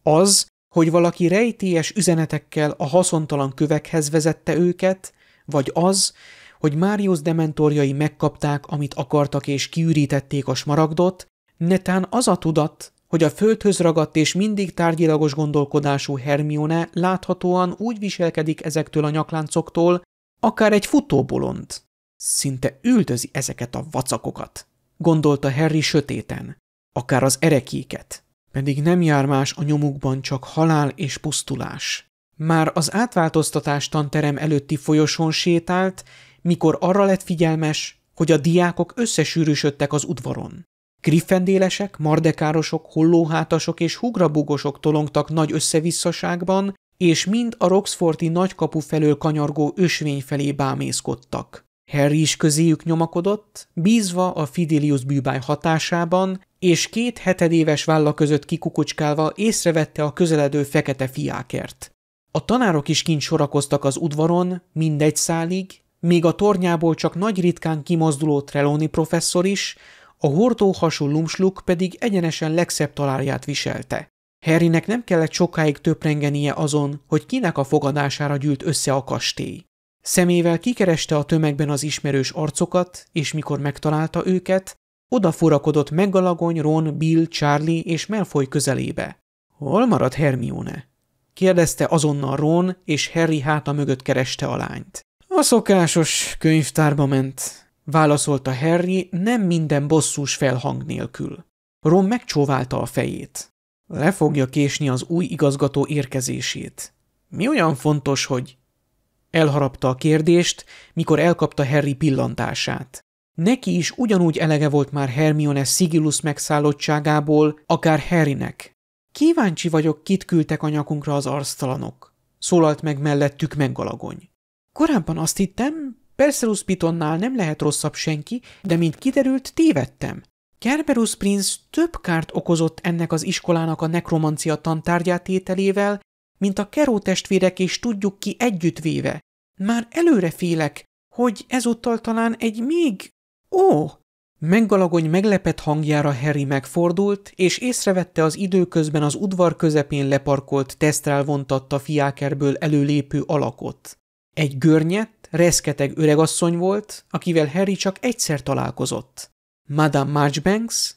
Az, hogy valaki rejtélyes üzenetekkel a haszontalan kövekhez vezette őket, vagy az, hogy Máriusz dementorjai megkapták, amit akartak és kiürítették a smaragdot, netán az a tudat, hogy a földhöz ragadt és mindig tárgyilagos gondolkodású Hermione láthatóan úgy viselkedik ezektől a nyakláncoktól, akár egy futóbolond. Szinte üldözi ezeket a vacakokat, gondolta Harry sötéten, akár az erekéket. Pedig nem jár más a nyomukban, csak halál és pusztulás. Már az átváltoztatás tanterem előtti folyosón sétált, mikor arra lett figyelmes, hogy a diákok összesűrűsödtek az udvaron. Griffendélesek, mardekárosok, hollóhátasok és hugrabugosok tolongtak nagy összevisszaságban, és mind a Roxforti nagykapu felől kanyargó ösvény felé bámészkodtak. Harry is közéjük nyomakodott, bízva a Fidelius bűbáj hatásában, és két hetedéves válla között kikukucskálva észrevette a közeledő fekete fiákert. A tanárok is kint sorakoztak az udvaron, mindegy szálig, még a tornyából csak nagy ritkán kimozduló Trelawney professzor is, a hordóhasú lumsluk pedig egyenesen legszebb talárját viselte. Harrynek nem kellett sokáig töprengenie azon, hogy kinek a fogadására gyűlt össze a kastély. Szemével kikereste a tömegben az ismerős arcokat, és mikor megtalálta őket, odaforakodott meggalagony Ron, Bill, Charlie és Melfoy közelébe. Hol maradt Hermione? kérdezte azonnal Ron, és Harry háta mögött kereste a lányt. A szokásos könyvtárba ment, válaszolta Harry nem minden bosszús felhang nélkül. Ron megcsóválta a fejét. Le fogja késni az új igazgató érkezését. Mi olyan fontos, hogy... Elharapta a kérdést, mikor elkapta Harry pillantását. Neki is ugyanúgy elege volt már Hermione Sigilus megszállottságából, akár Harrynek. Kíváncsi vagyok, kit küldtek a nyakunkra az arctalanok, szólalt meg mellettük meggalagony. Korábban azt hittem, Perseus Pitonnál nem lehet rosszabb senki, de mint kiderült, tévedtem. Kerberus Prince több kárt okozott ennek az iskolának a nekromancia tantárgyát ételével, mint a Keró testvérek és tudjuk ki együttvéve. Már előre félek, hogy ezúttal talán egy még... Ó! Meggalagony meglepett hangjára Harry megfordult, és észrevette az időközben az udvar közepén leparkolt tesztrál vontatta fiákerből előlépő alakot. Egy görnyet, reszketeg öregasszony volt, akivel Harry csak egyszer találkozott. Madame Marchbanks,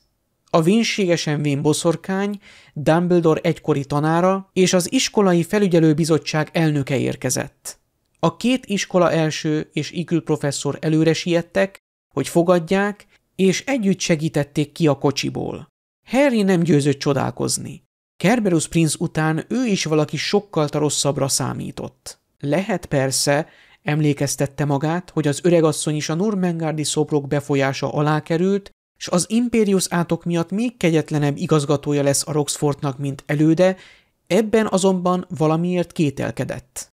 a vénségesen vén boszorkány, Dumbledore egykori tanára és az iskolai felügyelőbizottság elnöke érkezett. A két iskola első és Ikül professzor előre siettek, hogy fogadják, és együtt segítették ki a kocsiból. Harry nem győzött csodálkozni. Kerberus Prince után ő is valaki sokkal rosszabbra számított. Lehet persze, emlékeztette magát, hogy az öregasszony is a Nurmengardi szobrok befolyása alá került, és az Impérius átok miatt még kegyetlenebb igazgatója lesz a Roxfortnak, mint előde, ebben azonban valamiért kételkedett.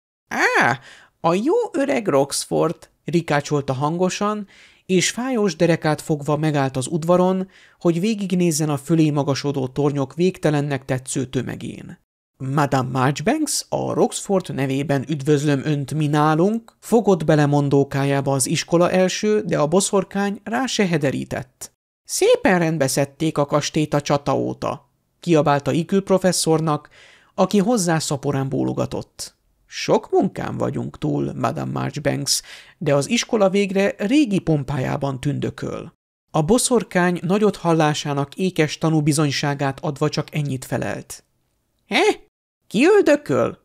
Á, a jó öreg Roxfort, rikácsolta hangosan, és fájós derekát fogva megállt az udvaron, hogy végignézzen a fölé magasodó tornyok végtelennek tetsző tömegén. Madame Marchbanks, a Roxford nevében üdvözlöm önt mi nálunk, fogott bele mondókájába az iskola első, de a boszorkány rá se hederített. Szépen rendbe szedték a kastélyt a csata óta, kiabálta Ikül professzornak, aki hozzá szaporán bólogatott. Sok munkán vagyunk túl, Madame Marchbanks, de az iskola végre régi pompájában tündököl. A boszorkány nagyot hallásának ékes tanúbizonyságát adva csak ennyit felelt. – He? Ki öldököl?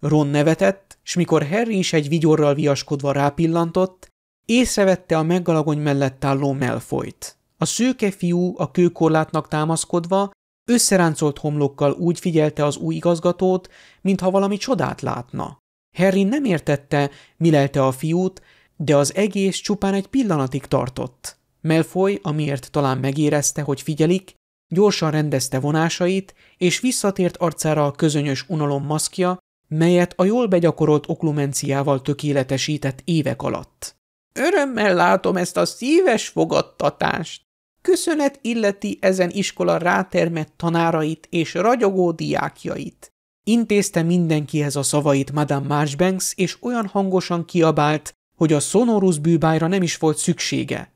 Ron nevetett, s mikor Harry is egy vigyorral viaskodva rápillantott, észrevette a meggalagony mellett álló melfolyt. A szőke fiú a kőkorlátnak támaszkodva, összeráncolt homlokkal úgy figyelte az új igazgatót, mintha valami csodát látna. Harry nem értette, mi lelte a fiút, de az egész csupán egy pillanatig tartott. Melfoy, amiért talán megérezte, hogy figyelik, Gyorsan rendezte vonásait, és visszatért arcára a közönyös unalom maszkja, melyet a jól begyakorolt oklumenciával tökéletesített évek alatt. Örömmel látom ezt a szíves fogadtatást. Köszönet illeti ezen iskola rátermett tanárait és ragyogó diákjait. Intézte mindenkihez a szavait Madame Marchbanks, és olyan hangosan kiabált, hogy a szonorusz bűbájra nem is volt szüksége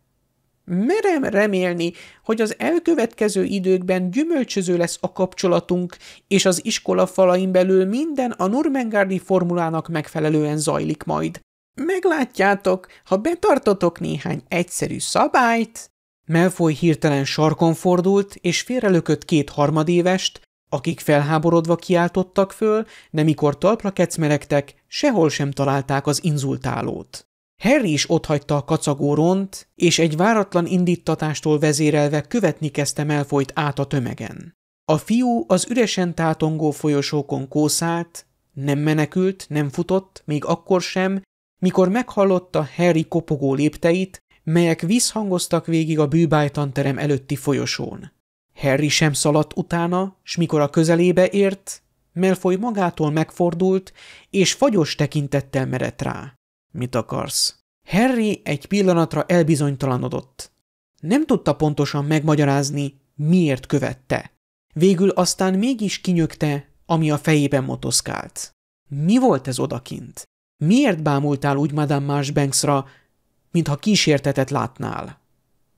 merem remélni, hogy az elkövetkező időkben gyümölcsöző lesz a kapcsolatunk, és az iskola falain belül minden a Nurmengardi formulának megfelelően zajlik majd. Meglátjátok, ha betartotok néhány egyszerű szabályt... Melfoy hirtelen sarkon fordult, és félrelökött két harmadévest, akik felháborodva kiáltottak föl, de mikor talpra kecmeregtek, sehol sem találták az inzultálót. Harry is otthagyta a kacagóront, és egy váratlan indítatástól vezérelve követni kezdte Melfoyt át a tömegen. A fiú az üresen tátongó folyosókon kószált, nem menekült, nem futott, még akkor sem, mikor meghallotta Harry kopogó lépteit, melyek visszhangoztak végig a bűbájtanterem előtti folyosón. Harry sem szaladt utána, s mikor a közelébe ért, Melfoy magától megfordult, és fagyos tekintettel merett rá. Mit akarsz? Harry egy pillanatra elbizonytalanodott. Nem tudta pontosan megmagyarázni, miért követte. Végül aztán mégis kinyögte, ami a fejében motoszkált. Mi volt ez odakint? Miért bámultál úgy Madame Marshbanksra, mintha kísértetet látnál?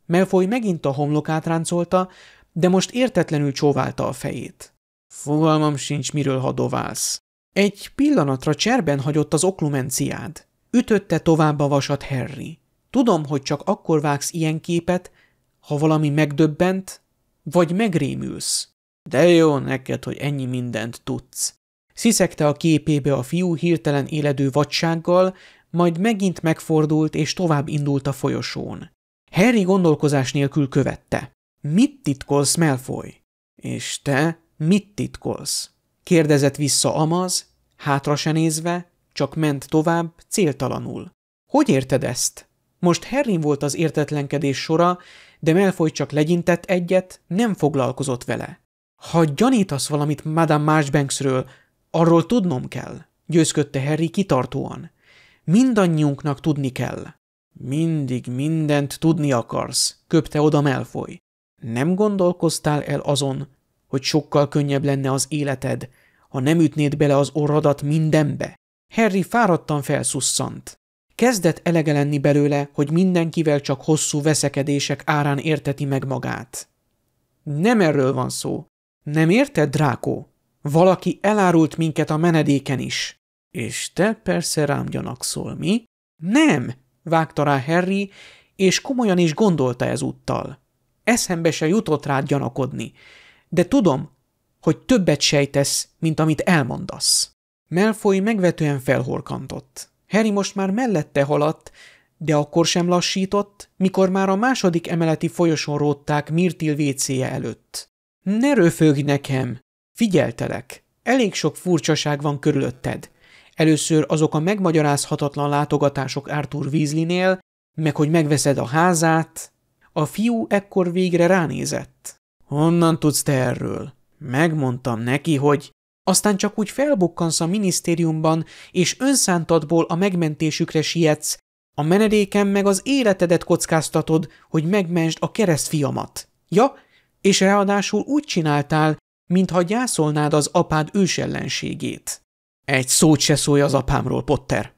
Melfoy megint a homlokát ráncolta, de most értetlenül csóválta a fejét. Fogalmam sincs, miről hadoválsz. Egy pillanatra cserben hagyott az oklumenciád. Ütötte tovább a vasat Harry. Tudom, hogy csak akkor vágsz ilyen képet, ha valami megdöbbent, vagy megrémülsz. De jó neked, hogy ennyi mindent tudsz. Sziszegte a képébe a fiú hirtelen éledő vadsággal, majd megint megfordult és tovább indult a folyosón. Harry gondolkozás nélkül követte. Mit titkolsz, Malfoy? És te mit titkolsz? Kérdezett vissza Amaz, hátra se nézve, csak ment tovább, céltalanul. Hogy érted ezt? Most Herrin volt az értetlenkedés sora, de Melfoy csak legyintett egyet, nem foglalkozott vele. Ha gyanítasz valamit Madame Marchbanksről, arról tudnom kell, győzködte Harry kitartóan. Mindannyiunknak tudni kell. Mindig mindent tudni akarsz, köpte oda Melfoy. Nem gondolkoztál el azon, hogy sokkal könnyebb lenne az életed, ha nem ütnéd bele az orradat mindenbe? Harry fáradtan felszusszant. Kezdett elege lenni belőle, hogy mindenkivel csak hosszú veszekedések árán érteti meg magát. Nem erről van szó. Nem érted, Dráko? Valaki elárult minket a menedéken is. És te persze rám gyanakszol, mi? Nem, vágta rá Harry, és komolyan is gondolta ezúttal. Eszembe se jutott rád gyanakodni, de tudom, hogy többet sejtesz, mint amit elmondasz. Melfoy megvetően felhorkantott. Harry most már mellette haladt, de akkor sem lassított, mikor már a második emeleti folyosón rótták Mirtil vécéje előtt. Ne röfögj nekem! Figyeltelek! Elég sok furcsaság van körülötted. Először azok a megmagyarázhatatlan látogatások Arthur Weasley-nél, meg hogy megveszed a házát. A fiú ekkor végre ránézett. Honnan tudsz te erről? Megmondtam neki, hogy aztán csak úgy felbukkansz a minisztériumban, és önszántatból a megmentésükre sietsz, a menedéken meg az életedet kockáztatod, hogy megmentsd a keresztfiamat. Ja, és ráadásul úgy csináltál, mintha gyászolnád az apád ősellenségét. Egy szót se szólj az apámról, Potter!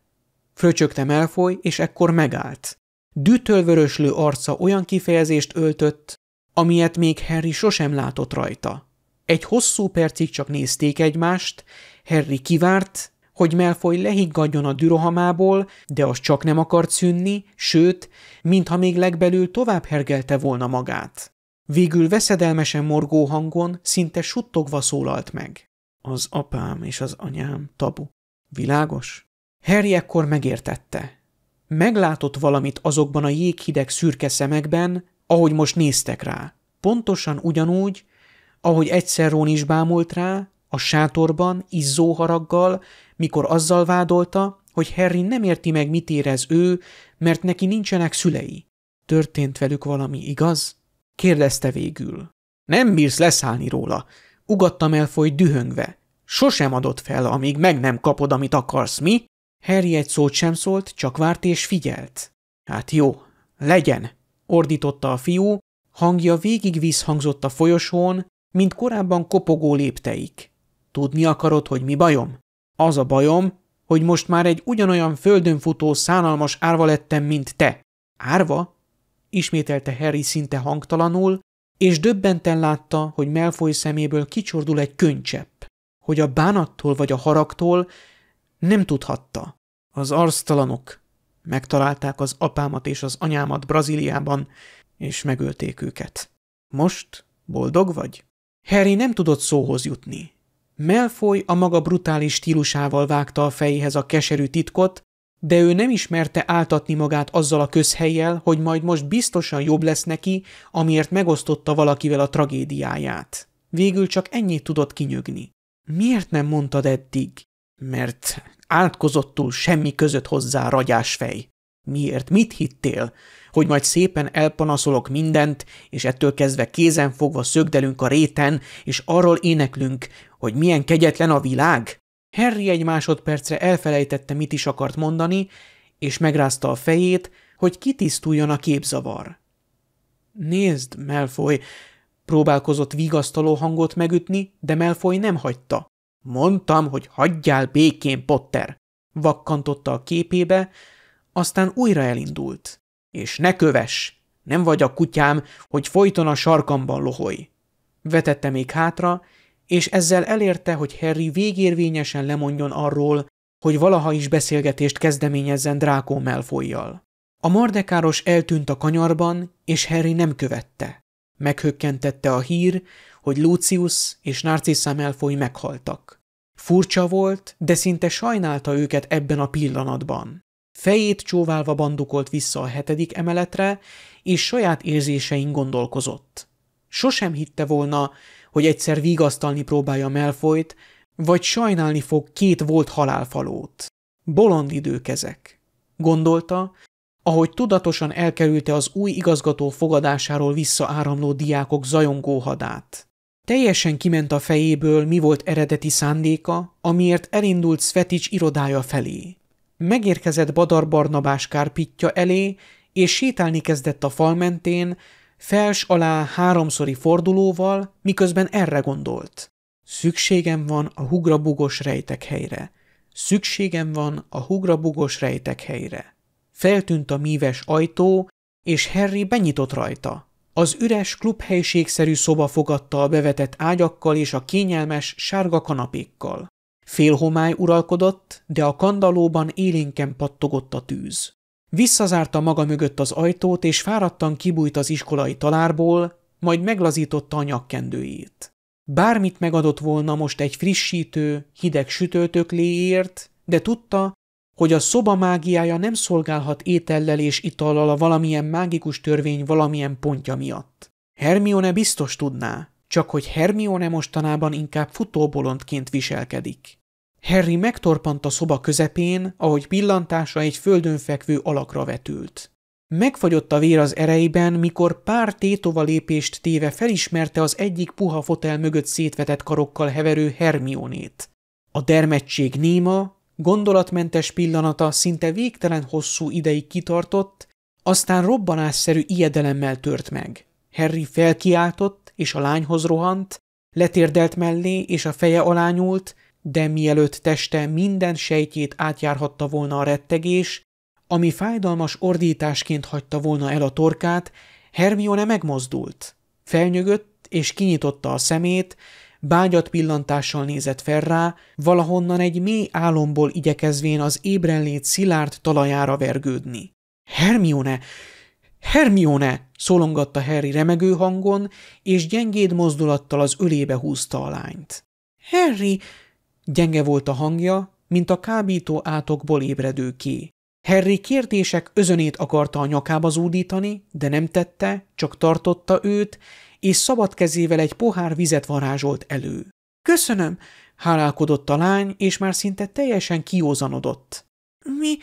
Fröcsögte elfoly, és ekkor megállt. Dütölvöröslő arca olyan kifejezést öltött, amilyet még Harry sosem látott rajta. Egy hosszú percig csak nézték egymást, Harry kivárt, hogy Melfoy lehiggadjon a dürohamából, de az csak nem akart szűnni, sőt, mintha még legbelül tovább hergelte volna magát. Végül veszedelmesen morgó hangon, szinte suttogva szólalt meg. Az apám és az anyám tabu. Világos? Harry ekkor megértette. Meglátott valamit azokban a jéghideg szürke szemekben, ahogy most néztek rá. Pontosan ugyanúgy, ahogy egyszer Rón is bámult rá, a sátorban, izzó haraggal, mikor azzal vádolta, hogy Harry nem érti meg, mit érez ő, mert neki nincsenek szülei. Történt velük valami, igaz? Kérdezte végül. Nem bírsz leszállni róla. Ugattam foly dühöngve. Sosem adott fel, amíg meg nem kapod, amit akarsz, mi? Harry egy szót sem szólt, csak várt és figyelt. Hát jó, legyen, ordította a fiú, hangja végig visszhangzott a folyosón, mint korábban kopogó lépteik. Tudni akarod, hogy mi bajom? Az a bajom, hogy most már egy ugyanolyan földön futó szánalmas árva lettem, mint te. Árva? Ismételte Harry szinte hangtalanul, és döbbenten látta, hogy Melfoy szeméből kicsordul egy könycsepp, hogy a bánattól vagy a haragtól nem tudhatta. Az arctalanok megtalálták az apámat és az anyámat Brazíliában, és megölték őket. Most boldog vagy? Harry nem tudott szóhoz jutni. Melfoy a maga brutális stílusával vágta a fejéhez a keserű titkot, de ő nem ismerte áltatni magát azzal a közhelyjel, hogy majd most biztosan jobb lesz neki, amiért megosztotta valakivel a tragédiáját. Végül csak ennyit tudott kinyögni. Miért nem mondtad eddig? Mert átkozottul semmi között hozzá ragyás fej. Miért? Mit hittél? hogy majd szépen elpanaszolok mindent, és ettől kezdve kézen fogva szögdelünk a réten, és arról éneklünk, hogy milyen kegyetlen a világ? Harry egy másodpercre elfelejtette, mit is akart mondani, és megrázta a fejét, hogy kitisztuljon a képzavar. Nézd, Melfoy! Próbálkozott vigasztaló hangot megütni, de Melfoy nem hagyta. Mondtam, hogy hagyjál békén, Potter! Vakkantotta a képébe, aztán újra elindult. És ne kövess! Nem vagy a kutyám, hogy folyton a sarkamban loholj. Vetette még hátra, és ezzel elérte, hogy Harry végérvényesen lemondjon arról, hogy valaha is beszélgetést kezdeményezzen Drákó Melfoyjal. A mardekáros eltűnt a kanyarban, és Harry nem követte. Meghökkentette a hír, hogy Lucius és Narcissa Melfoy meghaltak. Furcsa volt, de szinte sajnálta őket ebben a pillanatban. Fejét csóválva bandukolt vissza a hetedik emeletre, és saját érzésein gondolkozott. Sosem hitte volna, hogy egyszer vigasztalni próbálja Melfoyt, vagy sajnálni fog két volt halálfalót. Bolond idők ezek. Gondolta, ahogy tudatosan elkerülte az új igazgató fogadásáról visszaáramló diákok zajongó hadát. Teljesen kiment a fejéből, mi volt eredeti szándéka, amiért elindult Svetics irodája felé megérkezett Badar Barnabás kárpítja elé, és sétálni kezdett a fal mentén, fels alá háromszori fordulóval, miközben erre gondolt. Szükségem van a hugrabugos helyre. Szükségem van a hugrabugos helyre. Feltűnt a míves ajtó, és Harry benyitott rajta. Az üres klubhelyiségszerű szoba fogadta a bevetett ágyakkal és a kényelmes sárga kanapékkal. Félhomály uralkodott, de a kandalóban élénken pattogott a tűz. Visszazárta maga mögött az ajtót, és fáradtan kibújt az iskolai talárból, majd meglazította a nyakkendőjét. Bármit megadott volna most egy frissítő, hideg sütőtökléért, de tudta, hogy a szoba mágiája nem szolgálhat étellel és itallal a valamilyen mágikus törvény valamilyen pontja miatt. Hermione biztos tudná, csak hogy Hermione mostanában inkább futóbolondként viselkedik. Harry megtorpant a szoba közepén, ahogy pillantása egy földön fekvő alakra vetült. Megfagyott a vér az ereiben, mikor pár tétova lépést téve felismerte az egyik puha fotel mögött szétvetett karokkal heverő Hermionét. A dermedtség néma, gondolatmentes pillanata szinte végtelen hosszú ideig kitartott, aztán robbanásszerű ijedelemmel tört meg. Harry felkiáltott, és a lányhoz rohant, letérdelt mellé, és a feje alányult, nyúlt, de mielőtt teste minden sejtjét átjárhatta volna a rettegés, ami fájdalmas ordításként hagyta volna el a torkát, Hermione megmozdult. Felnyögött és kinyitotta a szemét, bágyat pillantással nézett fel rá, valahonnan egy mély álomból igyekezvén az ébrenlét szilárd talajára vergődni. Hermione! Hermione! szólongatta Harry remegő hangon, és gyengéd mozdulattal az ölébe húzta a lányt. Harry, Gyenge volt a hangja, mint a kábító átokból ébredő ki. Harry kérdések özönét akarta a nyakába zúdítani, de nem tette, csak tartotta őt, és szabad kezével egy pohár vizet varázsolt elő. – Köszönöm! – hálálkodott a lány, és már szinte teljesen kiózanodott. – Mi...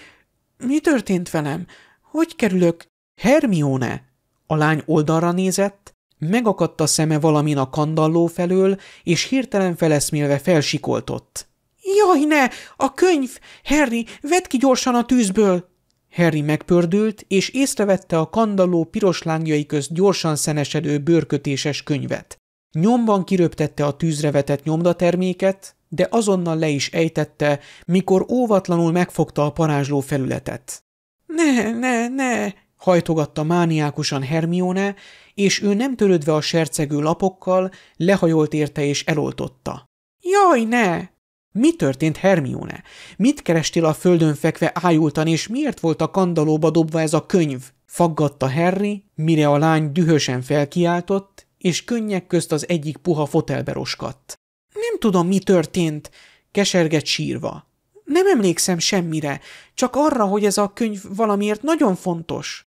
mi történt velem? Hogy kerülök? – Hermione! A lány oldalra nézett, Megakadt a szeme valamin a kandalló felől, és hirtelen feleszmélve felsikoltott. – Jaj, ne! A könyv! Harry, vedd ki gyorsan a tűzből! Harry megpördült, és észrevette a kandalló piros lángjai közt gyorsan szenesedő bőrkötéses könyvet. Nyomban kiröptette a tűzre vetett nyomdaterméket, de azonnal le is ejtette, mikor óvatlanul megfogta a parázsló felületet. – Ne, ne, ne! – hajtogatta mániákusan Hermione, és ő nem törődve a sercegő lapokkal, lehajolt érte és eloltotta. Jaj, ne! Mi történt, Hermione? Mit kerestél a földön fekve ájultan, és miért volt a kandalóba dobva ez a könyv? Faggatta Harry, mire a lány dühösen felkiáltott, és könnyek közt az egyik puha fotelbe roskadt. Nem tudom, mi történt, kesergett sírva. Nem emlékszem semmire, csak arra, hogy ez a könyv valamiért nagyon fontos.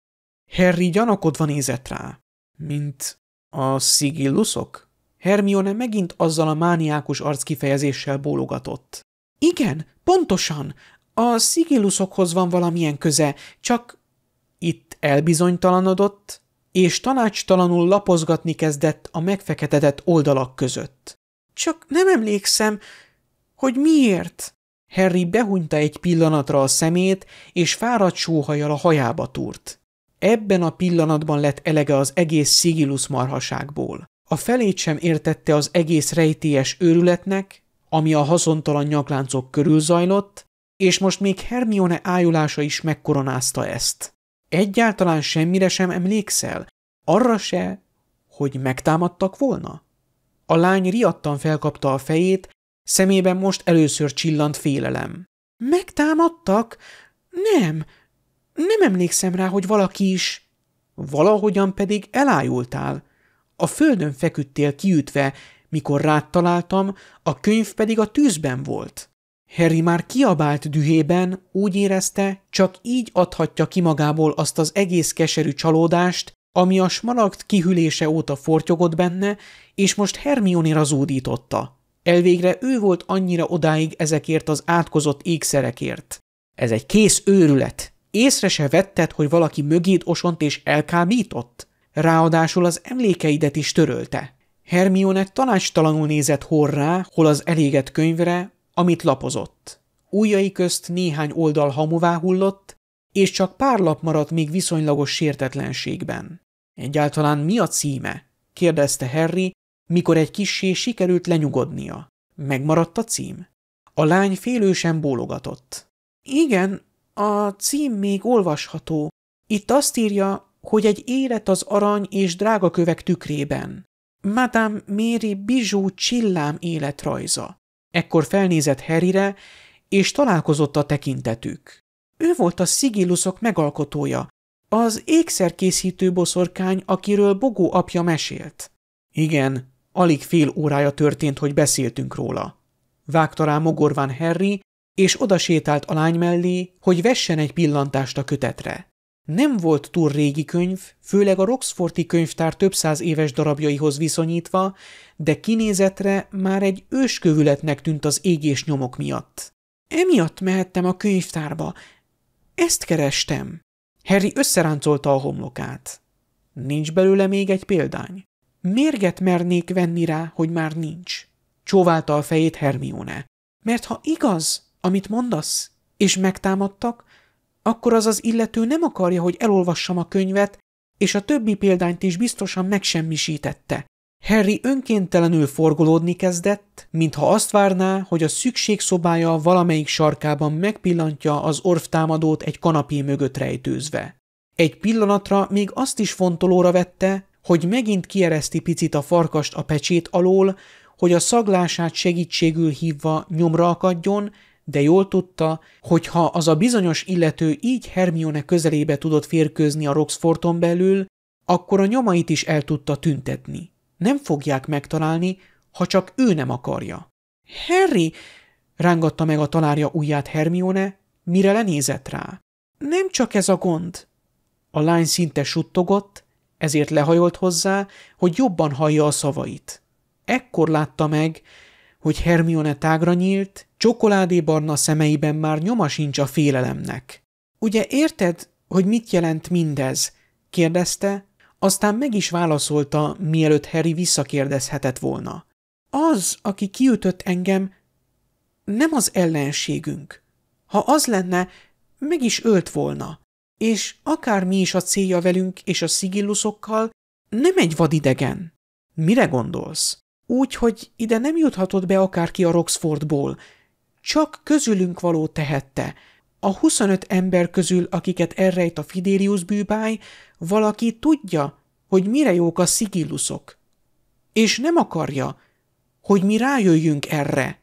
Harry gyanakodva nézett rá. Mint a szigilluszok? Hermione megint azzal a mániákus kifejezéssel bólogatott. Igen, pontosan. A szigilluszokhoz van valamilyen köze, csak itt elbizonytalanodott, és tanácstalanul lapozgatni kezdett a megfeketedett oldalak között. Csak nem emlékszem, hogy miért? Harry behunyta egy pillanatra a szemét, és fáradt sóhajjal a hajába túrt. Ebben a pillanatban lett elege az egész Sigilus marhaságból. A felét sem értette az egész rejtélyes őrületnek, ami a hazontalan nyakláncok körül zajlott, és most még Hermione ájulása is megkoronázta ezt. Egyáltalán semmire sem emlékszel, arra se, hogy megtámadtak volna? A lány riadtan felkapta a fejét, szemében most először csillant félelem. Megtámadtak? Nem, nem emlékszem rá, hogy valaki is. Valahogyan pedig elájultál. A földön feküdtél kiütve, mikor rád találtam, a könyv pedig a tűzben volt. Harry már kiabált dühében, úgy érezte, csak így adhatja ki magából azt az egész keserű csalódást, ami a smaragd kihűlése óta fortyogott benne, és most Hermione razódította. Elvégre ő volt annyira odáig ezekért az átkozott ékszerekért. Ez egy kész őrület, Észre se vetted, hogy valaki mögéd osont és elkábított? Ráadásul az emlékeidet is törölte. Hermione tanácstalanul nézett horrá, hol az elégett könyvre, amit lapozott. Újai közt néhány oldal hamuvá hullott, és csak pár lap maradt még viszonylagos sértetlenségben. Egyáltalán mi a címe? kérdezte Harry, mikor egy kissé sikerült lenyugodnia. Megmaradt a cím? A lány félősen bólogatott. Igen, a cím még olvasható. Itt azt írja, hogy egy élet az arany és drága kövek tükrében. Madame Méri Bizsú csillám életrajza. Ekkor felnézett Harryre, és találkozott a tekintetük. Ő volt a szigiluszok megalkotója, az ékszerkészítő boszorkány, akiről Bogó apja mesélt. Igen, alig fél órája történt, hogy beszéltünk róla. Vágta rá mogorván Harry, és odasétált a lány mellé, hogy vessen egy pillantást a kötetre. Nem volt túl régi könyv, főleg a Roxforti könyvtár több száz éves darabjaihoz viszonyítva, de kinézetre már egy őskövületnek tűnt az égés nyomok miatt. Emiatt mehettem a könyvtárba. Ezt kerestem. Harry összeráncolta a homlokát. Nincs belőle még egy példány. Mérget mernék venni rá, hogy már nincs. Csóválta a fejét Hermione. Mert ha igaz, amit mondasz, és megtámadtak, akkor az az illető nem akarja, hogy elolvassam a könyvet, és a többi példányt is biztosan megsemmisítette. Harry önkéntelenül forgolódni kezdett, mintha azt várná, hogy a szükségszobája valamelyik sarkában megpillantja az orvtámadót egy kanapé mögött rejtőzve. Egy pillanatra még azt is fontolóra vette, hogy megint kiereszti picit a farkast a pecsét alól, hogy a szaglását segítségül hívva nyomra akadjon, de jól tudta, hogy ha az a bizonyos illető így Hermione közelébe tudott férkőzni a Roxforton belül, akkor a nyomait is el tudta tüntetni. Nem fogják megtalálni, ha csak ő nem akarja. – Harry! – rángatta meg a talárja ujját Hermione, mire lenézett rá. – Nem csak ez a gond. A lány szinte suttogott, ezért lehajolt hozzá, hogy jobban hallja a szavait. Ekkor látta meg, hogy Hermione tágra nyílt, Csokoládé barna szemeiben már nyoma sincs a félelemnek. Ugye érted, hogy mit jelent mindez? kérdezte, aztán meg is válaszolta, mielőtt Harry visszakérdezhetett volna. Az, aki kiütött engem, nem az ellenségünk. Ha az lenne, meg is ölt volna. És akármi is a célja velünk és a szigilluszokkal, nem egy vadidegen. Mire gondolsz? Úgy, hogy ide nem juthatod be akárki a Roxfordból, csak közülünk való tehette. A 25 ember közül, akiket elrejt a Fidérius bűbáj, valaki tudja, hogy mire jók a szigilluszok. És nem akarja, hogy mi rájöjjünk erre.